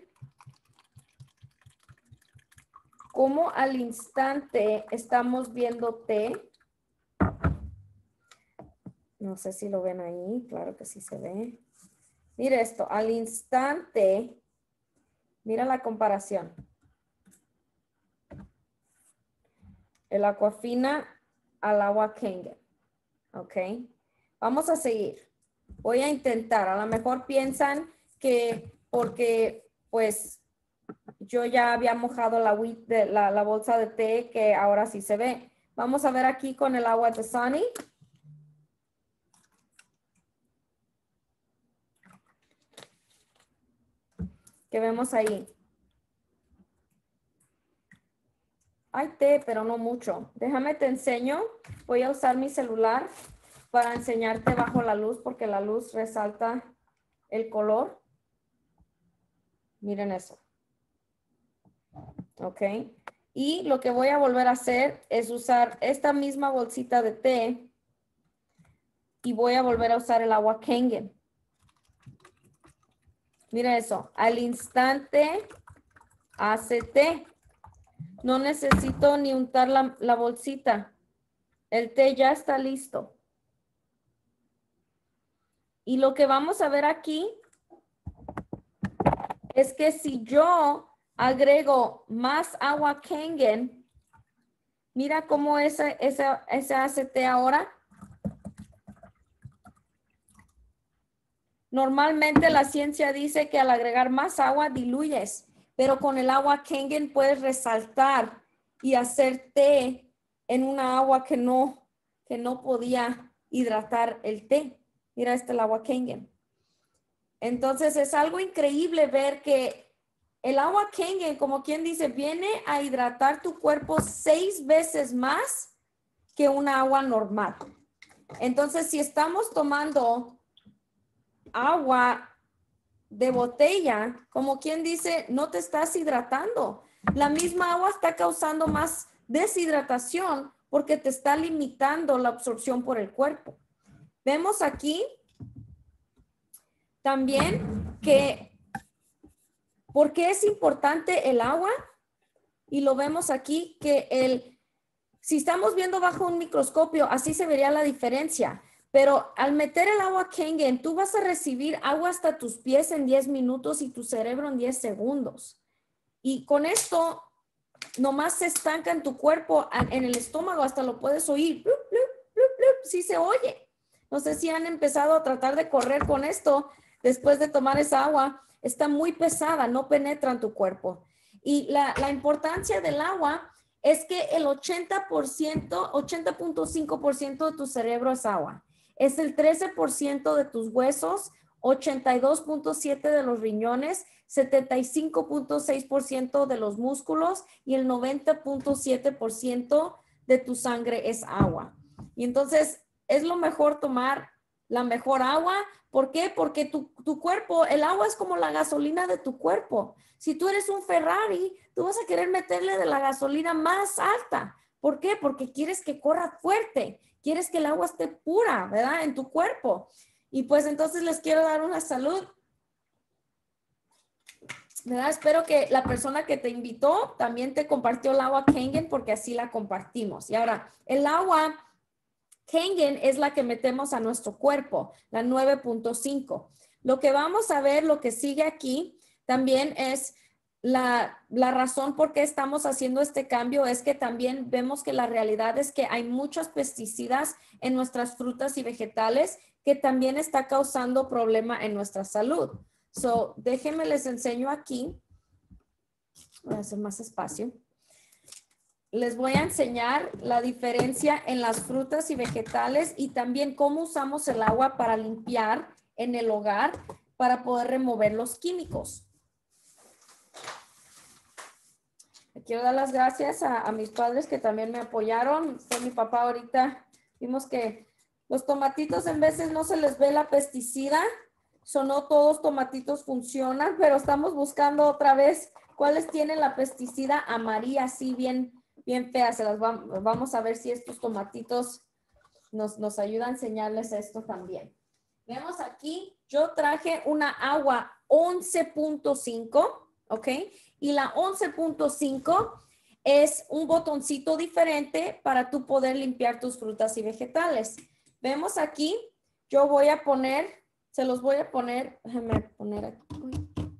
cómo al instante estamos viendo té. No sé si lo ven ahí, claro que sí se ve. Mira esto, al instante Mira la comparación. El agua fina al agua Kenge. ¿Ok? Vamos a seguir. Voy a intentar. A lo mejor piensan que porque pues yo ya había mojado la, la bolsa de té que ahora sí se ve. Vamos a ver aquí con el agua de Sunny. que vemos ahí. Hay té, pero no mucho. Déjame te enseño. Voy a usar mi celular para enseñarte bajo la luz porque la luz resalta el color. Miren eso. Ok. Y lo que voy a volver a hacer es usar esta misma bolsita de té y voy a volver a usar el agua Kengen. Mira eso. Al instante hace No necesito ni untar la, bolsita. El té ya está listo. Y lo que vamos a ver aquí es que si yo agrego más agua Kengen, mira cómo ese, ese, ese ahora Normalmente la ciencia dice que al agregar más agua diluyes, pero con el agua Kengen puedes resaltar y hacer té en una agua que no, que no podía hidratar el té. Mira, este el agua Kengen. Entonces es algo increíble ver que el agua Kengen, como quien dice, viene a hidratar tu cuerpo seis veces más que un agua normal. Entonces, si estamos tomando agua de botella, como quien dice, no te estás hidratando. La misma agua está causando más deshidratación porque te está limitando la absorción por el cuerpo. Vemos aquí también que, ¿por qué es importante el agua? Y lo vemos aquí que el, si estamos viendo bajo un microscopio, así se vería la diferencia. Pero al meter el agua Kengen, tú vas a recibir agua hasta tus pies en 10 minutos y tu cerebro en 10 segundos. Y con esto, nomás se estanca en tu cuerpo, en el estómago, hasta lo puedes oír. si sí se oye. No sé si han empezado a tratar de correr con esto después de tomar esa agua. Está muy pesada, no penetra en tu cuerpo. Y la, la importancia del agua es que el 80%, 80.5% de tu cerebro es agua es el 13% de tus huesos, 82.7% de los riñones, 75.6% de los músculos y el 90.7% de tu sangre es agua. Y entonces es lo mejor tomar la mejor agua. ¿Por qué? Porque tu, tu, cuerpo, el agua es como la gasolina de tu cuerpo. Si tú eres un Ferrari, tú vas a querer meterle de la gasolina más alta. ¿Por qué? Porque quieres que corra fuerte quieres que el agua esté pura, ¿verdad? En tu cuerpo. Y pues entonces les quiero dar una salud. ¿Verdad? Espero que la persona que te invitó también te compartió el agua Kengen porque así la compartimos. Y ahora, el agua Kengen es la que metemos a nuestro cuerpo, la 9.5. Lo que vamos a ver, lo que sigue aquí, también es la, razón por qué estamos haciendo este cambio es que también vemos que la realidad es que hay muchos pesticidas en nuestras frutas y vegetales que también está causando problema en nuestra salud. So, déjenme les enseño aquí. Voy a hacer más espacio. Les voy a enseñar la diferencia en las frutas y vegetales y también cómo usamos el agua para limpiar en el hogar para poder remover los químicos. quiero dar las gracias a, mis padres que también me apoyaron. Fue mi papá ahorita. Vimos que los tomatitos en veces no se les ve la pesticida. Sonó todos tomatitos funcionan, pero estamos buscando otra vez cuáles tienen la pesticida amarilla, así bien, bien fea. las vamos a ver si estos tomatitos nos, nos ayudan a enseñarles esto también. Vemos aquí, yo traje una agua 11.5, ¿ok? Y la 11.5 es un botoncito diferente para tú poder limpiar tus frutas y vegetales. Vemos aquí, yo voy a poner, se los voy a poner, déjame poner aquí.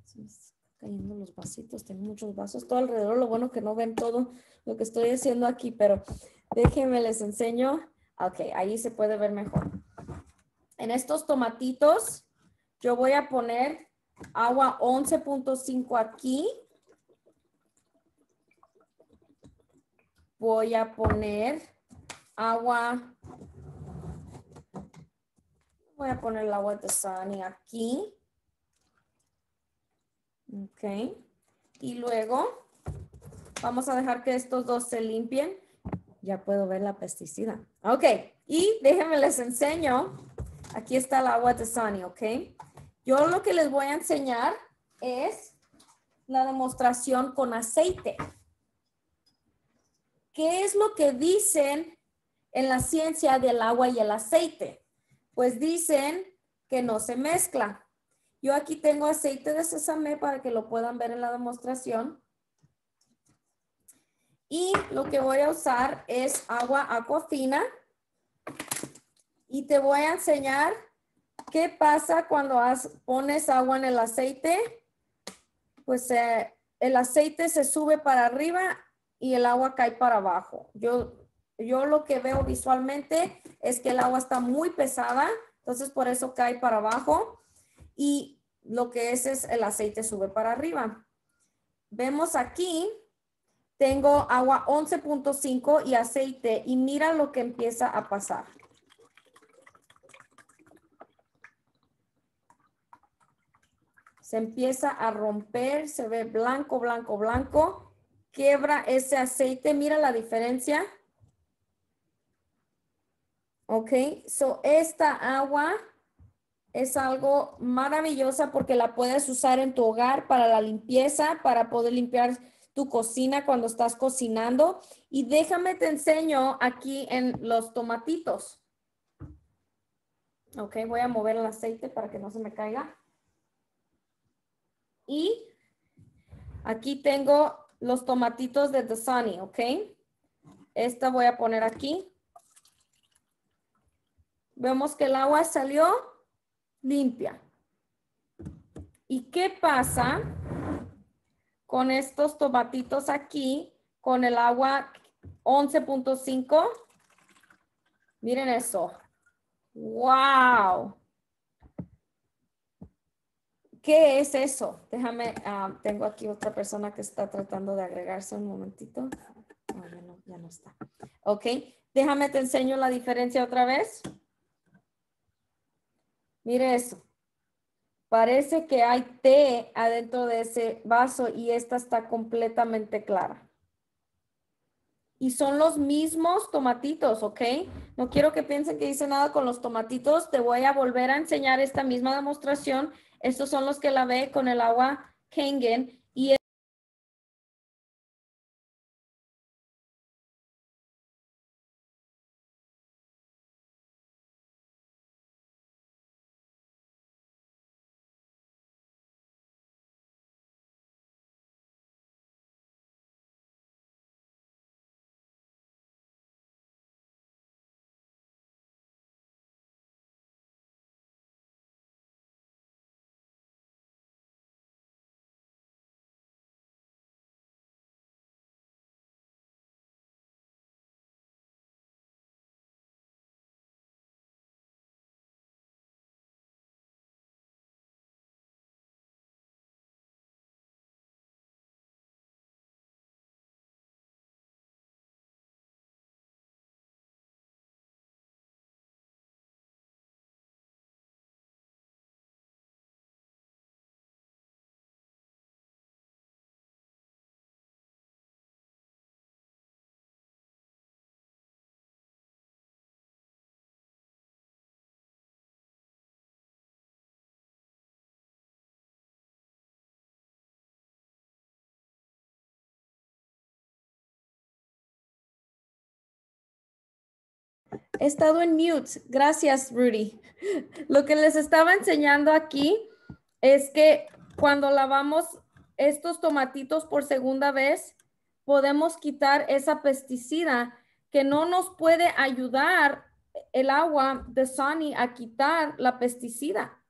se me están cayendo los vasitos, tengo muchos vasos todo alrededor, lo bueno que no ven todo lo que estoy haciendo aquí, pero déjenme les enseño. Ok, ahí se puede ver mejor. En estos tomatitos, yo voy a poner agua 11.5 aquí voy a poner agua. Voy a poner el agua de Sunny aquí. Ok. Y luego vamos a dejar que estos dos se limpien. Ya puedo ver la pesticida. Ok. Y déjenme les enseño. Aquí está el agua de Sunny, ok. Yo lo que les voy a enseñar es la demostración con aceite. ¿qué es lo que dicen en la ciencia del agua y el aceite? Pues dicen que no se mezcla. Yo aquí tengo aceite de sésame para que lo puedan ver en la demostración. Y lo que voy a usar es agua acuafina. Y te voy a enseñar qué pasa cuando pones agua en el aceite. Pues eh, el aceite se sube para arriba y el agua cae para abajo. Yo, yo lo que veo visualmente es que el agua está muy pesada, entonces por eso cae para abajo y lo que es es el aceite sube para arriba. Vemos aquí, tengo agua 11.5 y aceite y mira lo que empieza a pasar. Se empieza a romper, se ve blanco, blanco, blanco quiebra ese aceite, mira la diferencia. Ok, so esta agua es algo maravillosa porque la puedes usar en tu hogar para la limpieza, para poder limpiar tu cocina cuando estás cocinando. Y déjame te enseño aquí en los tomatitos. Ok, voy a mover el aceite para que no se me caiga. Y aquí tengo los tomatitos de The Sunny, ¿ok? Esta voy a poner aquí. Vemos que el agua salió limpia. ¿Y qué pasa con estos tomatitos aquí, con el agua 11.5? Miren eso. ¡Wow! ¿Qué es eso? Déjame, ah, tengo aquí otra persona que está tratando de agregarse un momentito. Ah, ya, no, ya no está. Ok, déjame te enseño la diferencia otra vez. Mire eso. Parece que hay té adentro de ese vaso y esta está completamente clara. Y son los mismos tomatitos, ¿ok? No quiero que piensen que hice nada con los tomatitos. Te voy a volver a enseñar esta misma demostración estos son los que la ve con el agua kengen. He estado en mute. Gracias, Rudy. <laughs> Lo que les estaba enseñando aquí es que cuando lavamos estos tomatitos por segunda vez, podemos quitar esa pesticida que no nos puede ayudar el agua de Sunny a quitar la pesticida.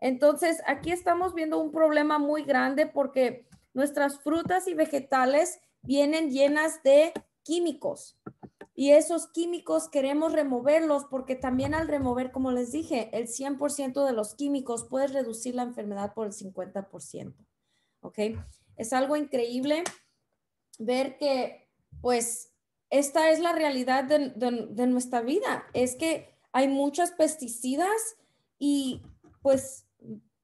Entonces, aquí estamos viendo un problema muy grande porque nuestras frutas y vegetales vienen llenas de químicos. Y esos químicos queremos removerlos porque también al remover, como les dije, el 100% de los químicos puedes reducir la enfermedad por el 50%. ¿Ok? Es algo increíble ver que, pues, esta es la realidad de, de, de nuestra vida. Es que hay muchos pesticidas y, pues,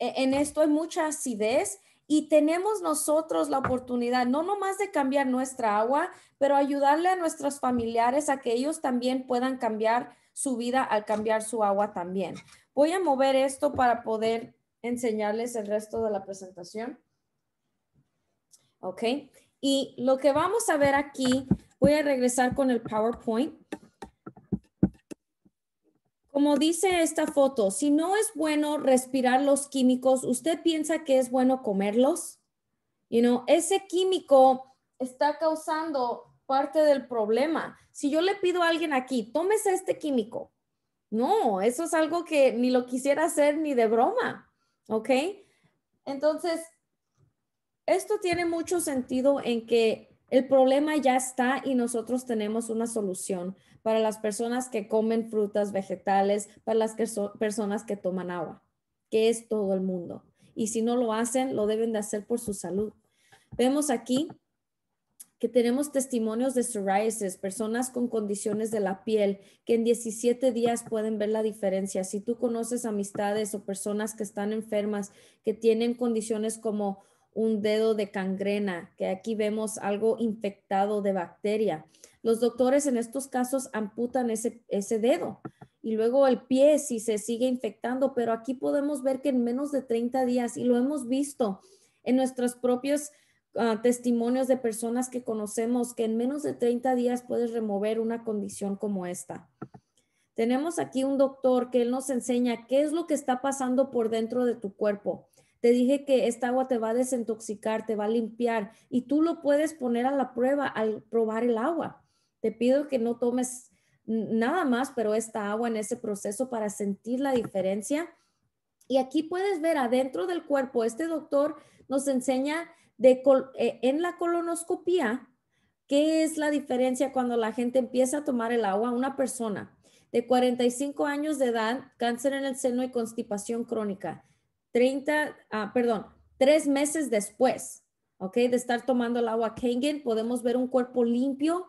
e, en esto hay mucha acidez y tenemos nosotros la oportunidad, no nomás de cambiar nuestra agua, pero ayudarle a nuestros familiares a que ellos también puedan cambiar su vida al cambiar su agua también. Voy a mover esto para poder enseñarles el resto de la presentación. Ok, y lo que vamos a ver aquí, voy a regresar con el PowerPoint. Como dice esta foto, si no es bueno respirar los químicos, ¿usted piensa que es bueno comerlos? You know, ese químico está causando parte del problema. Si yo le pido a alguien aquí, tómese este químico. No, eso es algo que ni lo quisiera hacer ni de broma, ¿ok? Entonces, esto tiene mucho sentido en que el problema ya está y nosotros tenemos una solución para las personas que comen frutas, vegetales, para las personas que toman agua, que es todo el mundo. Y si no lo hacen, lo deben de hacer por su salud. Vemos aquí que tenemos testimonios de psoriasis, personas con condiciones de la piel, que en 17 días pueden ver la diferencia. Si tú conoces amistades o personas que están enfermas, que tienen condiciones como un dedo de cangrena, que aquí vemos algo infectado de bacteria. Los doctores en estos casos amputan ese, ese dedo y luego el pie si se sigue infectando, pero aquí podemos ver que en menos de 30 días, y lo hemos visto en nuestros propios ah, testimonios de personas que conocemos, que en menos de 30 días puedes remover una condición como esta. Tenemos aquí un doctor que él nos enseña qué es lo que está pasando por dentro de tu cuerpo. Te dije que esta agua te va a desintoxicar, te va a limpiar y tú lo puedes poner a la prueba al probar el agua. Te pido que no tomes nada más, pero esta agua en ese proceso para sentir la diferencia. Y aquí puedes ver adentro del cuerpo, este doctor nos enseña eh, en la colonoscopía qué es la diferencia cuando la gente empieza a tomar el agua. Una persona de 45 años de edad, cáncer en el seno y constipación crónica. 30, ah, perdón, tres meses después, ¿ok? De estar tomando el agua Kangen, podemos ver un cuerpo limpio,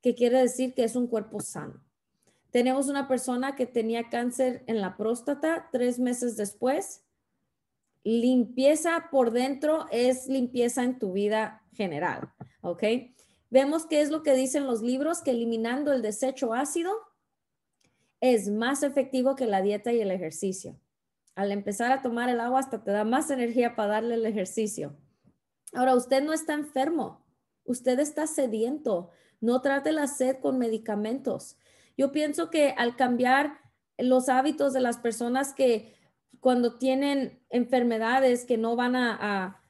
que quiere decir que es un cuerpo sano. Tenemos una persona que tenía cáncer en la próstata tres meses después. Limpieza por dentro es limpieza en tu vida general, ¿ok? Vemos que es lo que dicen los libros, que eliminando el desecho ácido es más efectivo que la dieta y el ejercicio. Al empezar a tomar el agua hasta te da más energía para darle el ejercicio. Ahora, usted no está enfermo, usted está sediento. No trate la sed con medicamentos. Yo pienso que al cambiar los hábitos de las personas que cuando tienen enfermedades que no van a,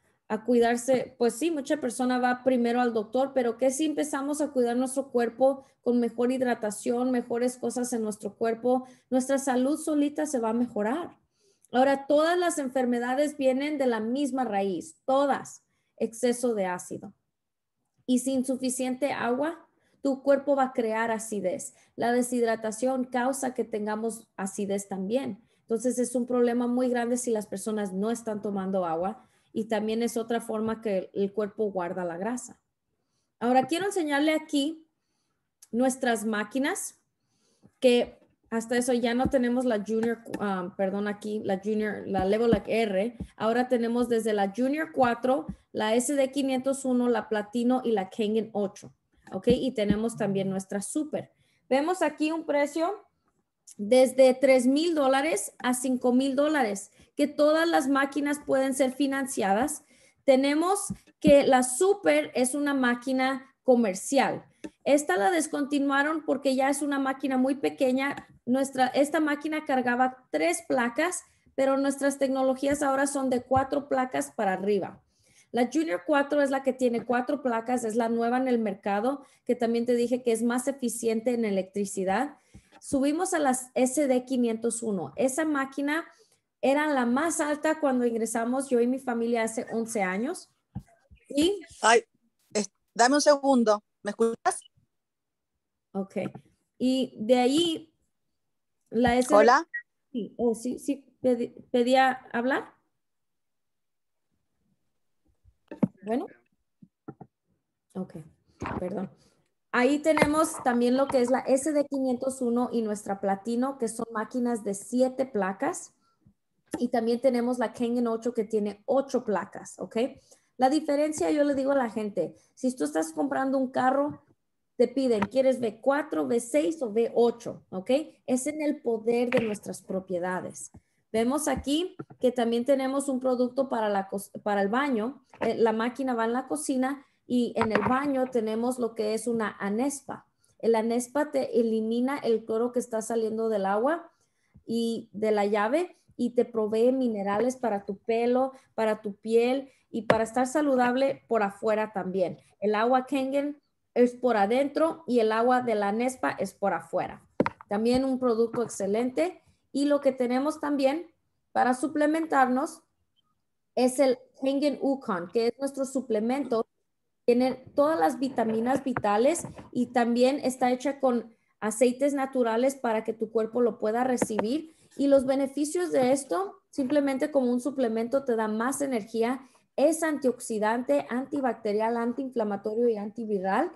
cuidarse, pues sí, mucha persona va primero al doctor, pero que si empezamos a cuidar nuestro cuerpo con mejor hidratación, mejores cosas en nuestro cuerpo? Nuestra salud solita se va a mejorar. Ahora, todas las enfermedades vienen de la misma raíz, todas, exceso de ácido. Y sin suficiente agua, tu cuerpo va a crear acidez. La deshidratación causa que tengamos acidez también. Entonces es un problema muy grande si las personas no están tomando agua y también es otra forma que el cuerpo guarda la grasa. Ahora quiero enseñarle aquí nuestras máquinas que hasta eso ya no tenemos la junior, ah, perdón aquí, la junior, la level R. Ahora tenemos desde la junior 4, la SD501, la platino y la Kengen 8. ¿Ok? Y tenemos también nuestra super. Vemos aquí un precio desde $3,000 mil dólares a $5,000. mil dólares, que todas las máquinas pueden ser financiadas. Tenemos que la super es una máquina comercial. Esta la descontinuaron porque ya es una máquina muy pequeña. Nuestra, esta máquina cargaba tres placas, pero nuestras tecnologías ahora son de cuatro placas para arriba. La Junior 4 es la que tiene cuatro placas, es la nueva en el mercado, que también te dije que es más eficiente en electricidad. Subimos a las SD501. Esa máquina era la más alta cuando ingresamos yo y mi familia hace 11 años. Y, Dame un segundo, ¿me escuchas? Ok. Y de ahí, la S. Hola. Sí, oh, sí, sí pedía hablar. Bueno. Ok, perdón. Ahí tenemos también lo que es la SD501 y nuestra Platino, que son máquinas de siete placas. Y también tenemos la en 8 que tiene ocho placas, ¿ok? La diferencia, yo le digo a la gente, si tú estás comprando un carro, te piden, ¿quieres B4, B6 o B8? ¿Ok? Es en el poder de nuestras propiedades. Vemos aquí que también tenemos un producto para, la, para el baño. Eh, la máquina va en la cocina y en el baño tenemos lo que es una anespa. El anespa te elimina el cloro que está saliendo del agua y de la llave y te provee minerales para tu pelo, para tu piel y para estar saludable por afuera también. El agua Kengen es por adentro y el agua de la Nespa es por afuera. También un producto excelente. Y lo que tenemos también para suplementarnos es el Kengen Ucon, que es nuestro suplemento. Tiene todas las vitaminas vitales y también está hecha con aceites naturales para que tu cuerpo lo pueda recibir. Y los beneficios de esto, simplemente como un suplemento, te da más energía es antioxidante, antibacterial, antiinflamatorio y antiviral.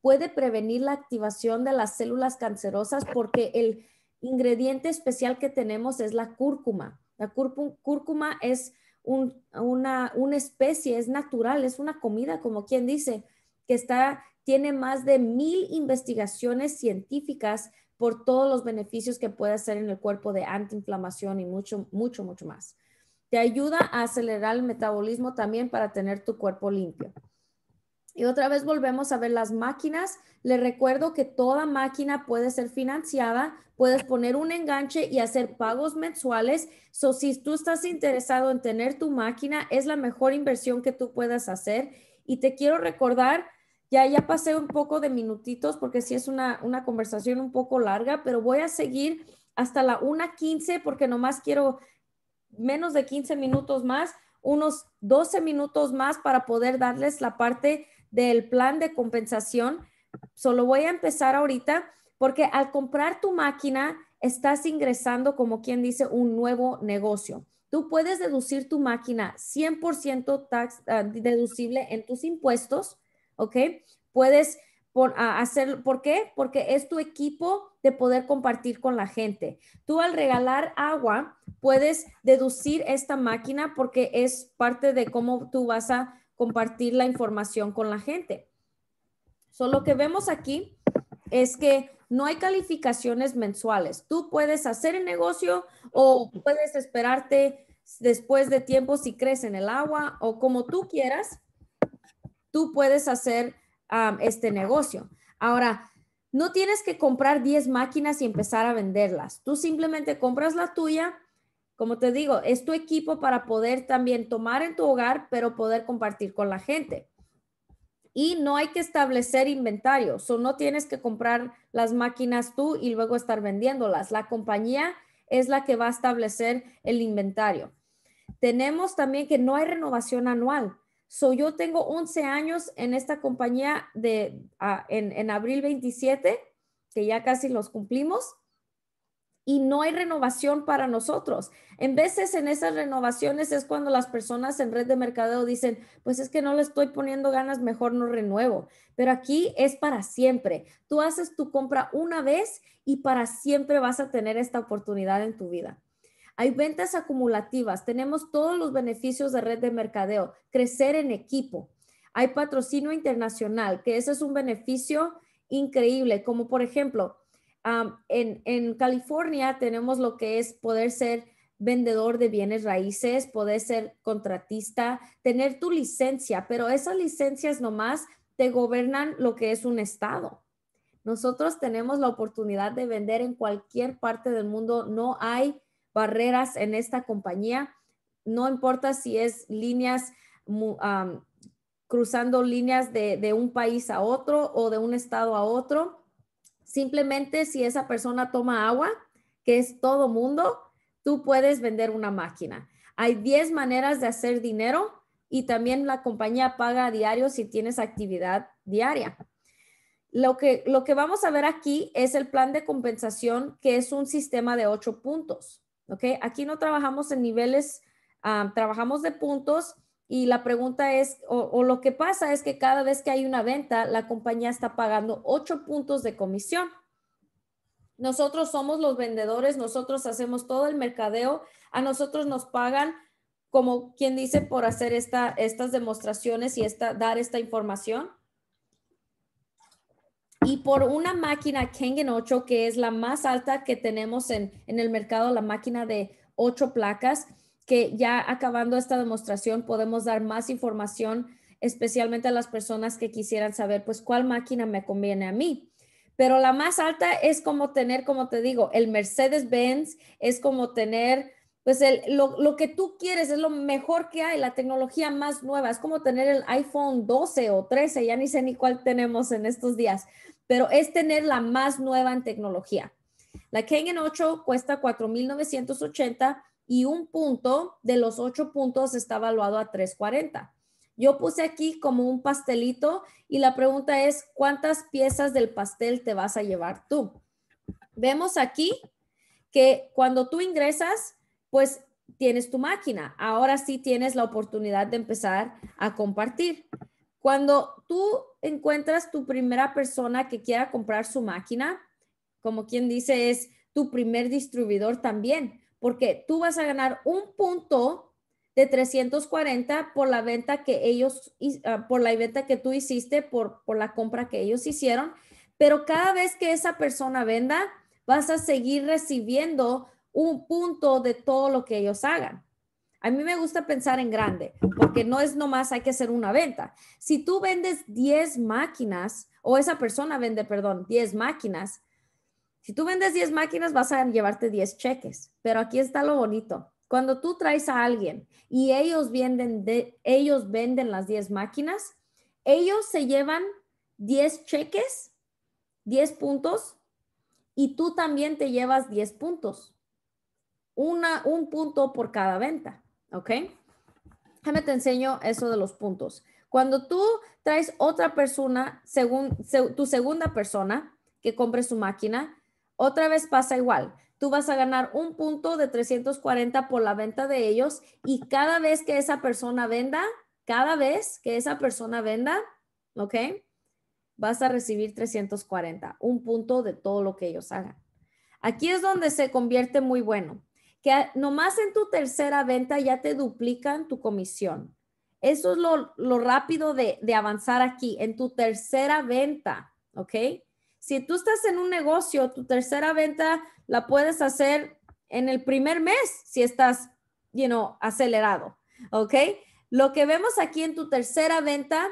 Puede prevenir la activación de las células cancerosas porque el ingrediente especial que tenemos es la cúrcuma. La cúrcuma es una, especie, es natural, es una comida, como quien dice, que tiene más de mil investigaciones científicas por todos los beneficios que puede hacer en el cuerpo de antiinflamación y mucho, mucho, mucho más. Te ayuda a acelerar el metabolismo también para tener tu cuerpo limpio. Y otra vez volvemos a ver las máquinas. Les recuerdo que toda máquina puede ser financiada, puedes poner un enganche y hacer pagos mensuales. So, si tú estás interesado en tener tu máquina, es la mejor inversión que tú puedas hacer. Y te quiero recordar, ya, ya pasé un poco de minutitos porque sí es una, una conversación un poco larga, pero voy a seguir hasta la 1.15 porque nomás quiero menos de 15 minutos más, unos 12 minutos más para poder darles la parte del plan de compensación. Solo voy a empezar ahorita porque al comprar tu máquina estás ingresando, como quien dice, un nuevo negocio. Tú puedes deducir tu máquina 100% tax, ah, deducible en tus impuestos, ¿ok? Puedes por, hacer, ¿por qué? Porque es tu equipo de poder compartir con la gente. Tú al regalar agua puedes deducir esta máquina porque es parte de cómo tú vas a compartir la información con la gente. Solo lo que vemos aquí es que no hay calificaciones mensuales. Tú puedes hacer el negocio o puedes esperarte después de tiempo si crees en el agua o como tú quieras. Tú puedes hacer este negocio. Ahora, no tienes que comprar 10 máquinas y empezar a venderlas. Tú simplemente compras la tuya. Como te digo, es tu equipo para poder también tomar en tu hogar, pero poder compartir con la gente. Y no hay que establecer inventario. O no tienes que comprar las máquinas tú y luego estar vendiéndolas. La compañía es la que va a establecer el inventario. Tenemos también que no hay renovación anual. So, yo tengo 11 años en esta compañía de, ah, en, en abril 27, que ya casi los cumplimos, y no hay renovación para nosotros. En veces en esas renovaciones es cuando las personas en red de mercadeo dicen, pues es que no le estoy poniendo ganas, mejor no renuevo. Pero aquí es para siempre. Tú haces tu compra una vez y para siempre vas a tener esta oportunidad en tu vida. Hay ventas acumulativas, tenemos todos los beneficios de red de mercadeo, crecer en equipo. Hay patrocinio internacional, que ese es un beneficio increíble, como por ejemplo, en, en California tenemos lo que es poder ser vendedor de bienes raíces, poder ser contratista, tener tu licencia, pero esas licencias nomás te gobernan lo que es un estado. Nosotros tenemos la oportunidad de vender en cualquier parte del mundo. No hay barreras en esta compañía. No importa si es líneas, cruzando líneas de, un país a otro o de un estado a otro. Simplemente si esa persona toma agua, que es todo mundo, tú puedes vender una máquina. Hay 10 maneras de hacer dinero y también la compañía paga a diario si tienes actividad diaria. Lo que, lo que vamos a ver aquí es el plan de compensación, que es un sistema de ocho puntos. ¿ok? Aquí no trabajamos en niveles, ah, trabajamos de puntos y la pregunta es, o, lo que pasa es que cada vez que hay una venta, la compañía está pagando ocho puntos de comisión. Nosotros somos los vendedores, nosotros hacemos todo el mercadeo, a nosotros nos pagan como quien dice por hacer estas demostraciones y dar esta información y por una máquina Kengen 8, que es la más alta que tenemos en, en el mercado, la máquina de 8 placas, que ya acabando esta demostración podemos dar más información, especialmente a las personas que quisieran saber, pues, cuál máquina me conviene a mí. Pero la más alta es como tener, como te digo, el Mercedes-Benz, es como tener, pues, el, lo, lo que tú quieres, es lo mejor que hay, la tecnología más nueva, es como tener el iPhone 12 o 13, ya ni sé ni cuál tenemos en estos días pero es tener la más nueva en tecnología. La en 8 cuesta 4.980 y un punto de los ocho puntos está evaluado a 340. Yo puse aquí como un pastelito y la pregunta es, ¿cuántas piezas del pastel te vas a llevar tú? Vemos aquí que cuando tú ingresas, pues tienes tu máquina. Ahora sí tienes la oportunidad de empezar a compartir. Cuando tú encuentras tu primera persona que quiera comprar su máquina, como quien dice, es tu primer distribuidor también, porque tú vas a ganar un punto de 340 por la venta que ellos, ah, por la venta que tú hiciste, por, por la compra que ellos hicieron. Pero cada vez que esa persona venda, vas a seguir recibiendo un punto de todo lo que ellos hagan. A mí me gusta pensar en grande, porque no es nomás hay que hacer una venta. Si tú vendes 10 máquinas, o esa persona vende, perdón, 10 máquinas, si tú vendes 10 máquinas vas a llevarte 10 cheques, pero aquí está lo bonito. Cuando tú traes a alguien y ellos venden, ellos venden las 10 máquinas, ellos se llevan 10 cheques, 10 puntos, y tú también te llevas 10 puntos. Una, un punto por cada venta. ¿Ok? Déjame te enseño eso de los puntos. Cuando tú traes otra persona, según tu segunda persona que compre su máquina, otra vez pasa igual. Tú vas a ganar un punto de 340 por la venta de ellos y cada vez que esa persona venda, cada vez que esa persona venda, ¿ok? Vas a recibir 340, un punto de todo lo que ellos hagan. Aquí es donde se convierte muy bueno que nomás en tu tercera venta ya te duplican tu comisión. Eso es lo, rápido de, de, avanzar aquí, en tu tercera venta, ¿ok? Si tú estás en un negocio, tu tercera venta la puedes hacer en el primer mes si estás, you know, acelerado, ¿ok? Lo que vemos aquí en tu tercera venta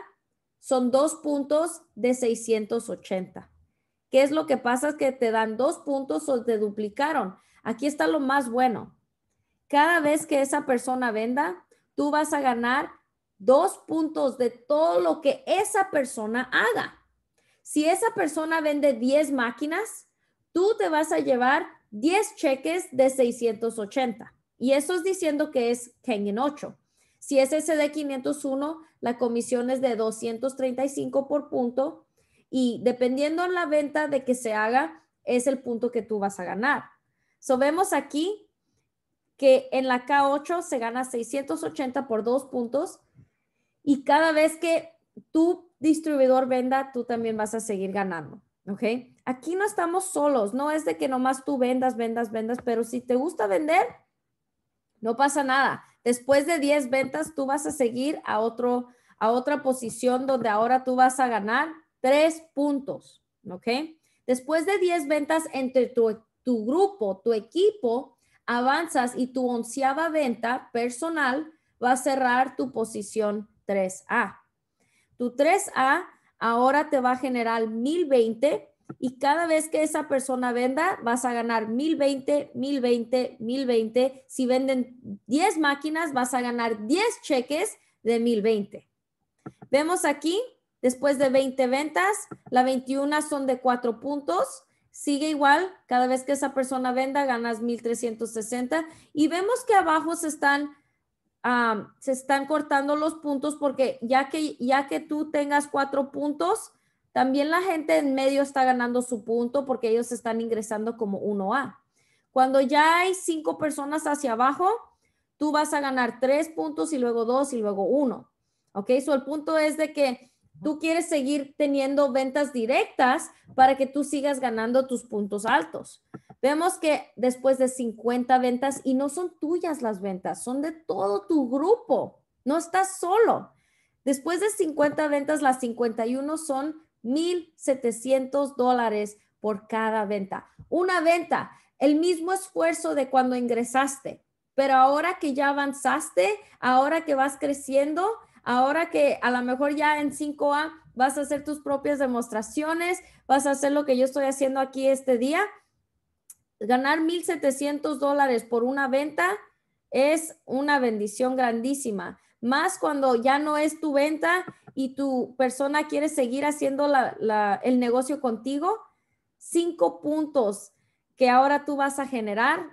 son dos puntos de 680. ¿Qué es lo que pasa? Es que te dan dos puntos o te duplicaron. Aquí está lo más bueno. Cada vez que esa persona venda, tú vas a ganar dos puntos de todo lo que esa persona haga. Si esa persona vende 10 máquinas, tú te vas a llevar 10 cheques de 680. Y eso es diciendo que es en 8. Si es SD 501, la comisión es de 235 por punto. Y dependiendo en la venta de que se haga, es el punto que tú vas a ganar. So vemos aquí que en la K8 se gana 680 por dos puntos y cada vez que tu distribuidor venda, tú también vas a seguir ganando. ¿Ok? Aquí no estamos solos, no es de que nomás tú vendas, vendas, vendas, pero si te gusta vender, no pasa nada. Después de 10 ventas, tú vas a seguir a, otro, a otra posición donde ahora tú vas a ganar 3 puntos, ¿ok? Después de 10 ventas entre tu, tu grupo, tu equipo, avanzas y tu onceava venta personal va a cerrar tu posición 3A. Tu 3A ahora te va a generar 1020 y cada vez que esa persona venda vas a ganar 1020, 1020, 1020. Si venden 10 máquinas vas a ganar 10 cheques de 1020. Vemos aquí, después de 20 ventas, la 21 son de 4 puntos, sigue igual, cada vez que esa persona venda ganas 1360 y vemos que abajo se están se están cortando los puntos porque ya que ya que tú tengas cuatro puntos, también la gente en medio está ganando su punto porque ellos están ingresando como 1A. Cuando ya hay cinco personas hacia abajo, tú vas a ganar tres puntos y luego dos y luego uno. ¿Ok? So el punto es de que Tú quieres seguir teniendo ventas directas para que tú sigas ganando tus puntos altos. Vemos que después de 50 ventas, y no son tuyas las ventas, son de todo tu grupo, no estás solo. Después de 50 ventas, las 51 son 1.700 dólares por cada venta. Una venta, el mismo esfuerzo de cuando ingresaste, pero ahora que ya avanzaste, ahora que vas creciendo, Ahora que a lo mejor ya en 5A vas a hacer tus propias demostraciones, vas a hacer lo que yo estoy haciendo aquí este día. Ganar 1.700 dólares por una venta es una bendición grandísima, más cuando ya no es tu venta y tu persona quiere seguir haciendo el negocio contigo. Cinco puntos que ahora tú vas a generar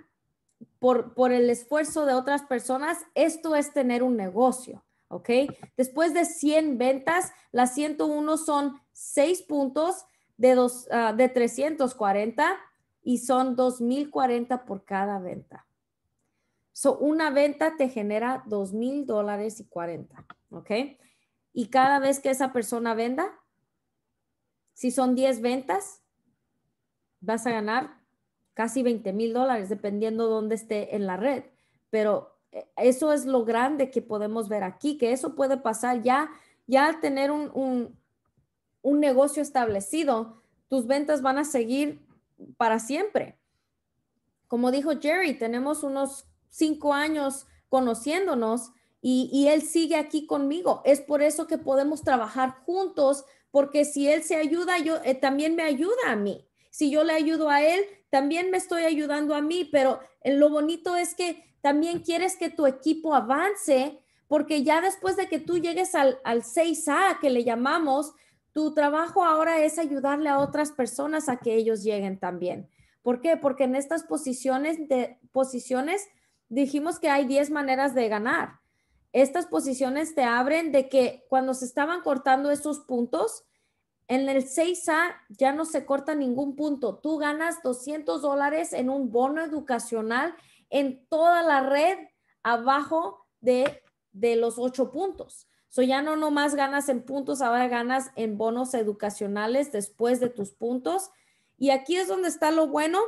por el esfuerzo de otras personas, esto es tener un negocio. ¿ok? Después de 100 ventas, las 101 son 6 puntos de, ah, de 340 y son 2,040 por cada venta. So, una venta te genera 2,000 dólares y 40, ¿ok? Y cada vez que esa persona venda, si son 10 ventas, vas a ganar casi 20 mil dólares, dependiendo dónde esté en la red. Pero eh, eso es lo grande que podemos ver aquí, que eso puede pasar ya, ya al tener un, negocio establecido, tus ventas van a seguir para siempre. Como dijo Jerry, tenemos unos cinco años conociéndonos y, él sigue aquí conmigo. Es por eso que podemos trabajar juntos, porque si él se ayuda, yo eh, también me ayuda a mí. Si yo le ayudo a él, también me estoy ayudando a mí, pero eh, lo bonito es que también quieres que tu equipo avance, porque ya después de que tú llegues al, 6A, que le llamamos, tu trabajo ahora es ayudarle a otras personas a que ellos lleguen también. ¿Por qué? Porque en estas posiciones, de, posiciones dijimos que hay 10 maneras de ganar. Estas posiciones te abren de que cuando se estaban cortando esos puntos, en el 6A ya no se corta ningún punto. Tú ganas 200 dólares en un bono educacional en toda la red abajo de, de los ocho puntos. So ya no nomás ganas en puntos, ahora ganas en bonos educacionales después de tus puntos. Y aquí es donde está lo bueno.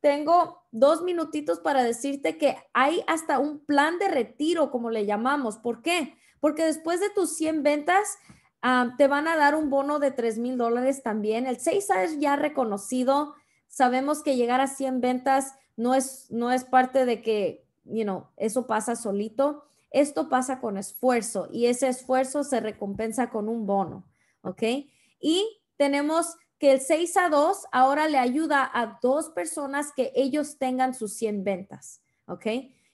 Tengo dos minutitos para decirte que hay hasta un plan de retiro, como le llamamos. ¿Por qué? Porque después de tus 100 ventas, ah, te van a dar un bono de 3 mil dólares también. El 6A es ya reconocido. Sabemos que llegar a 100 ventas no es, no es parte de que, you know, eso pasa solito. Esto pasa con esfuerzo y ese esfuerzo se recompensa con un bono, ¿ok? Y tenemos que el 6 a 2 ahora le ayuda a dos personas que ellos tengan sus 100 ventas, ¿ok?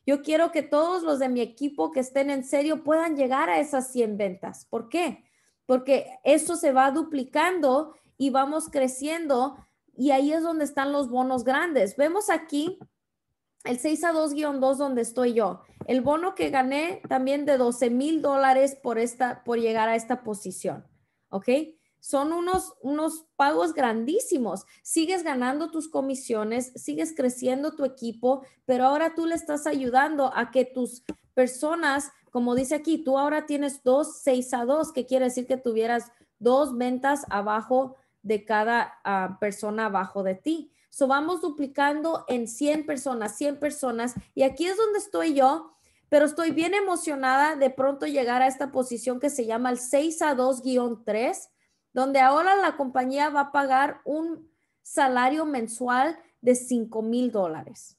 Yo quiero que todos los de mi equipo que estén en serio puedan llegar a esas 100 ventas. ¿Por qué? Porque eso se va duplicando y vamos creciendo y ahí es donde están los bonos grandes. Vemos aquí el 6 a 2-2 donde estoy yo. El bono que gané también de 12 mil dólares por, esta, por llegar a esta posición. ¿Ok? Son unos, unos pagos grandísimos. Sigues ganando tus comisiones, sigues creciendo tu equipo, pero ahora tú le estás ayudando a que tus personas, como dice aquí, tú ahora tienes dos 6 a 2, que quiere decir que tuvieras dos ventas abajo de cada ah, persona abajo de ti. So vamos duplicando en 100 personas, 100 personas. Y aquí es donde estoy yo, pero estoy bien emocionada de pronto llegar a esta posición que se llama el 6 a 2-3, donde ahora la compañía va a pagar un salario mensual de 5,000 mil dólares.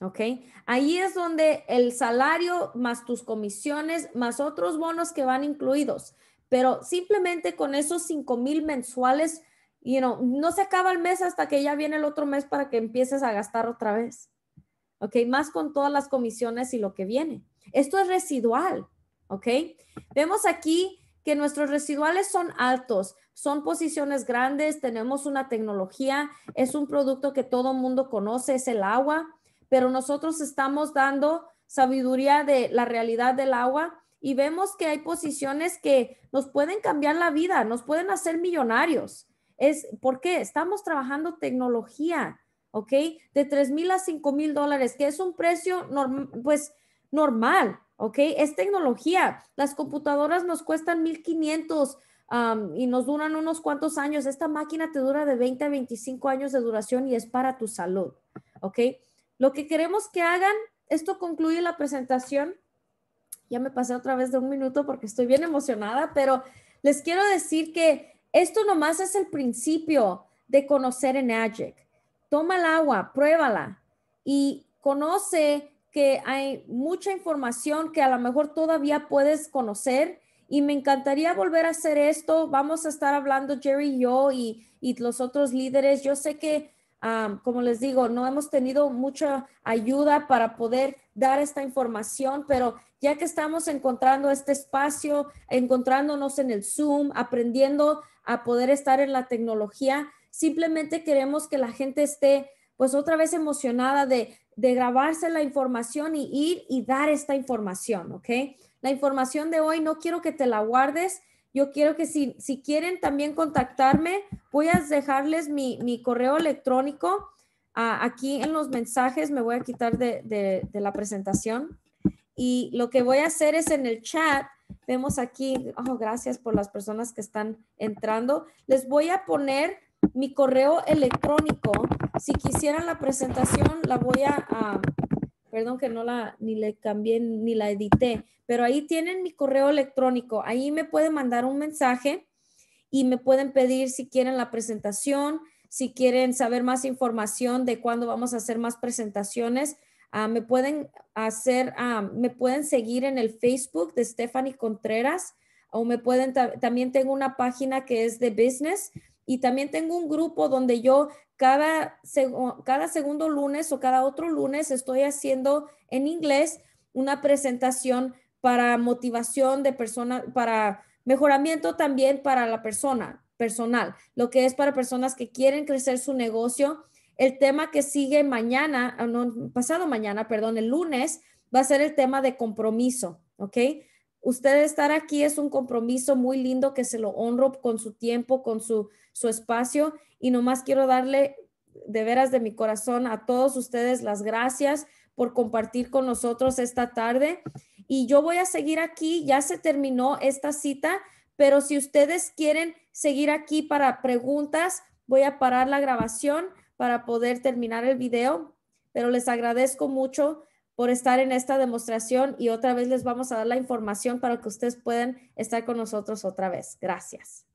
¿Ok? Ahí es donde el salario más tus comisiones, más otros bonos que van incluidos pero simplemente con esos 5 mil mensuales, no se acaba el mes hasta que ya viene el otro mes para que empieces a gastar otra vez. ¿Ok? Más con todas las comisiones y lo que viene. Esto es residual. ¿Ok? Vemos aquí que nuestros residuales son altos, son posiciones grandes, tenemos una tecnología, es un producto que todo mundo conoce, es el agua, pero nosotros estamos dando sabiduría de la realidad del agua y vemos que hay posiciones que nos pueden cambiar la vida, nos pueden hacer millonarios. Es porque estamos trabajando tecnología, ¿ok? De 3 mil a 5 mil dólares, que es un precio pues normal, ¿ok? Es tecnología. Las computadoras nos cuestan 1500 y nos duran unos cuantos años. Esta máquina te dura de 20 a 25 años de duración y es para tu salud, ¿ok? Lo que queremos que hagan, esto concluye la presentación ya me pasé otra vez de un minuto porque estoy bien emocionada, pero les quiero decir que esto nomás es el principio de conocer en Agic. Toma el agua, pruébala y conoce que hay mucha información que a lo mejor todavía puedes conocer y me encantaría volver a hacer esto. Vamos a estar hablando Jerry yo y, y los otros líderes. Yo sé que, um, como les digo, no hemos tenido mucha ayuda para poder dar esta información, pero ya que estamos encontrando este espacio, encontrándonos en el Zoom, aprendiendo a poder estar en la tecnología, simplemente queremos que la gente esté pues otra vez emocionada de, de grabarse la información y ir y dar esta información, ¿ok? La información de hoy no quiero que te la guardes, yo quiero que si, si quieren también contactarme, voy a dejarles mi, correo electrónico ah, aquí en los mensajes, me voy a quitar de, de la presentación. Y lo que voy a hacer es en el chat, vemos aquí, oh, gracias por las personas que están entrando, les voy a poner mi correo electrónico. Si quisieran la presentación, la voy a, perdón que no la, ni le cambié ni la edité, pero ahí tienen mi correo electrónico. Ahí me pueden mandar un mensaje y me pueden pedir si quieren la presentación, si quieren saber más información de cuándo vamos a hacer más presentaciones Ah, me pueden hacer, ah, me pueden seguir en el Facebook de Stephanie Contreras o me pueden, también tengo una página que es de business y también tengo un grupo donde yo cada, cada segundo lunes o cada otro lunes estoy haciendo en inglés una presentación para motivación de personas, para mejoramiento también para la persona personal, lo que es para personas que quieren crecer su negocio el tema que sigue mañana, ah, pasado mañana, perdón, el lunes, va a ser el tema de compromiso, ¿ok? Usted estar aquí es un compromiso muy lindo que se lo honro con su tiempo, con su, su espacio y nomás quiero darle de veras de mi corazón a todos ustedes las gracias por compartir con nosotros esta tarde. Y yo voy a seguir aquí, ya se terminó esta cita, pero si ustedes quieren seguir aquí para preguntas, voy a parar la grabación para poder terminar el video, pero les agradezco mucho por estar en esta demostración y otra vez les vamos a dar la información para que ustedes puedan estar con nosotros otra vez. Gracias.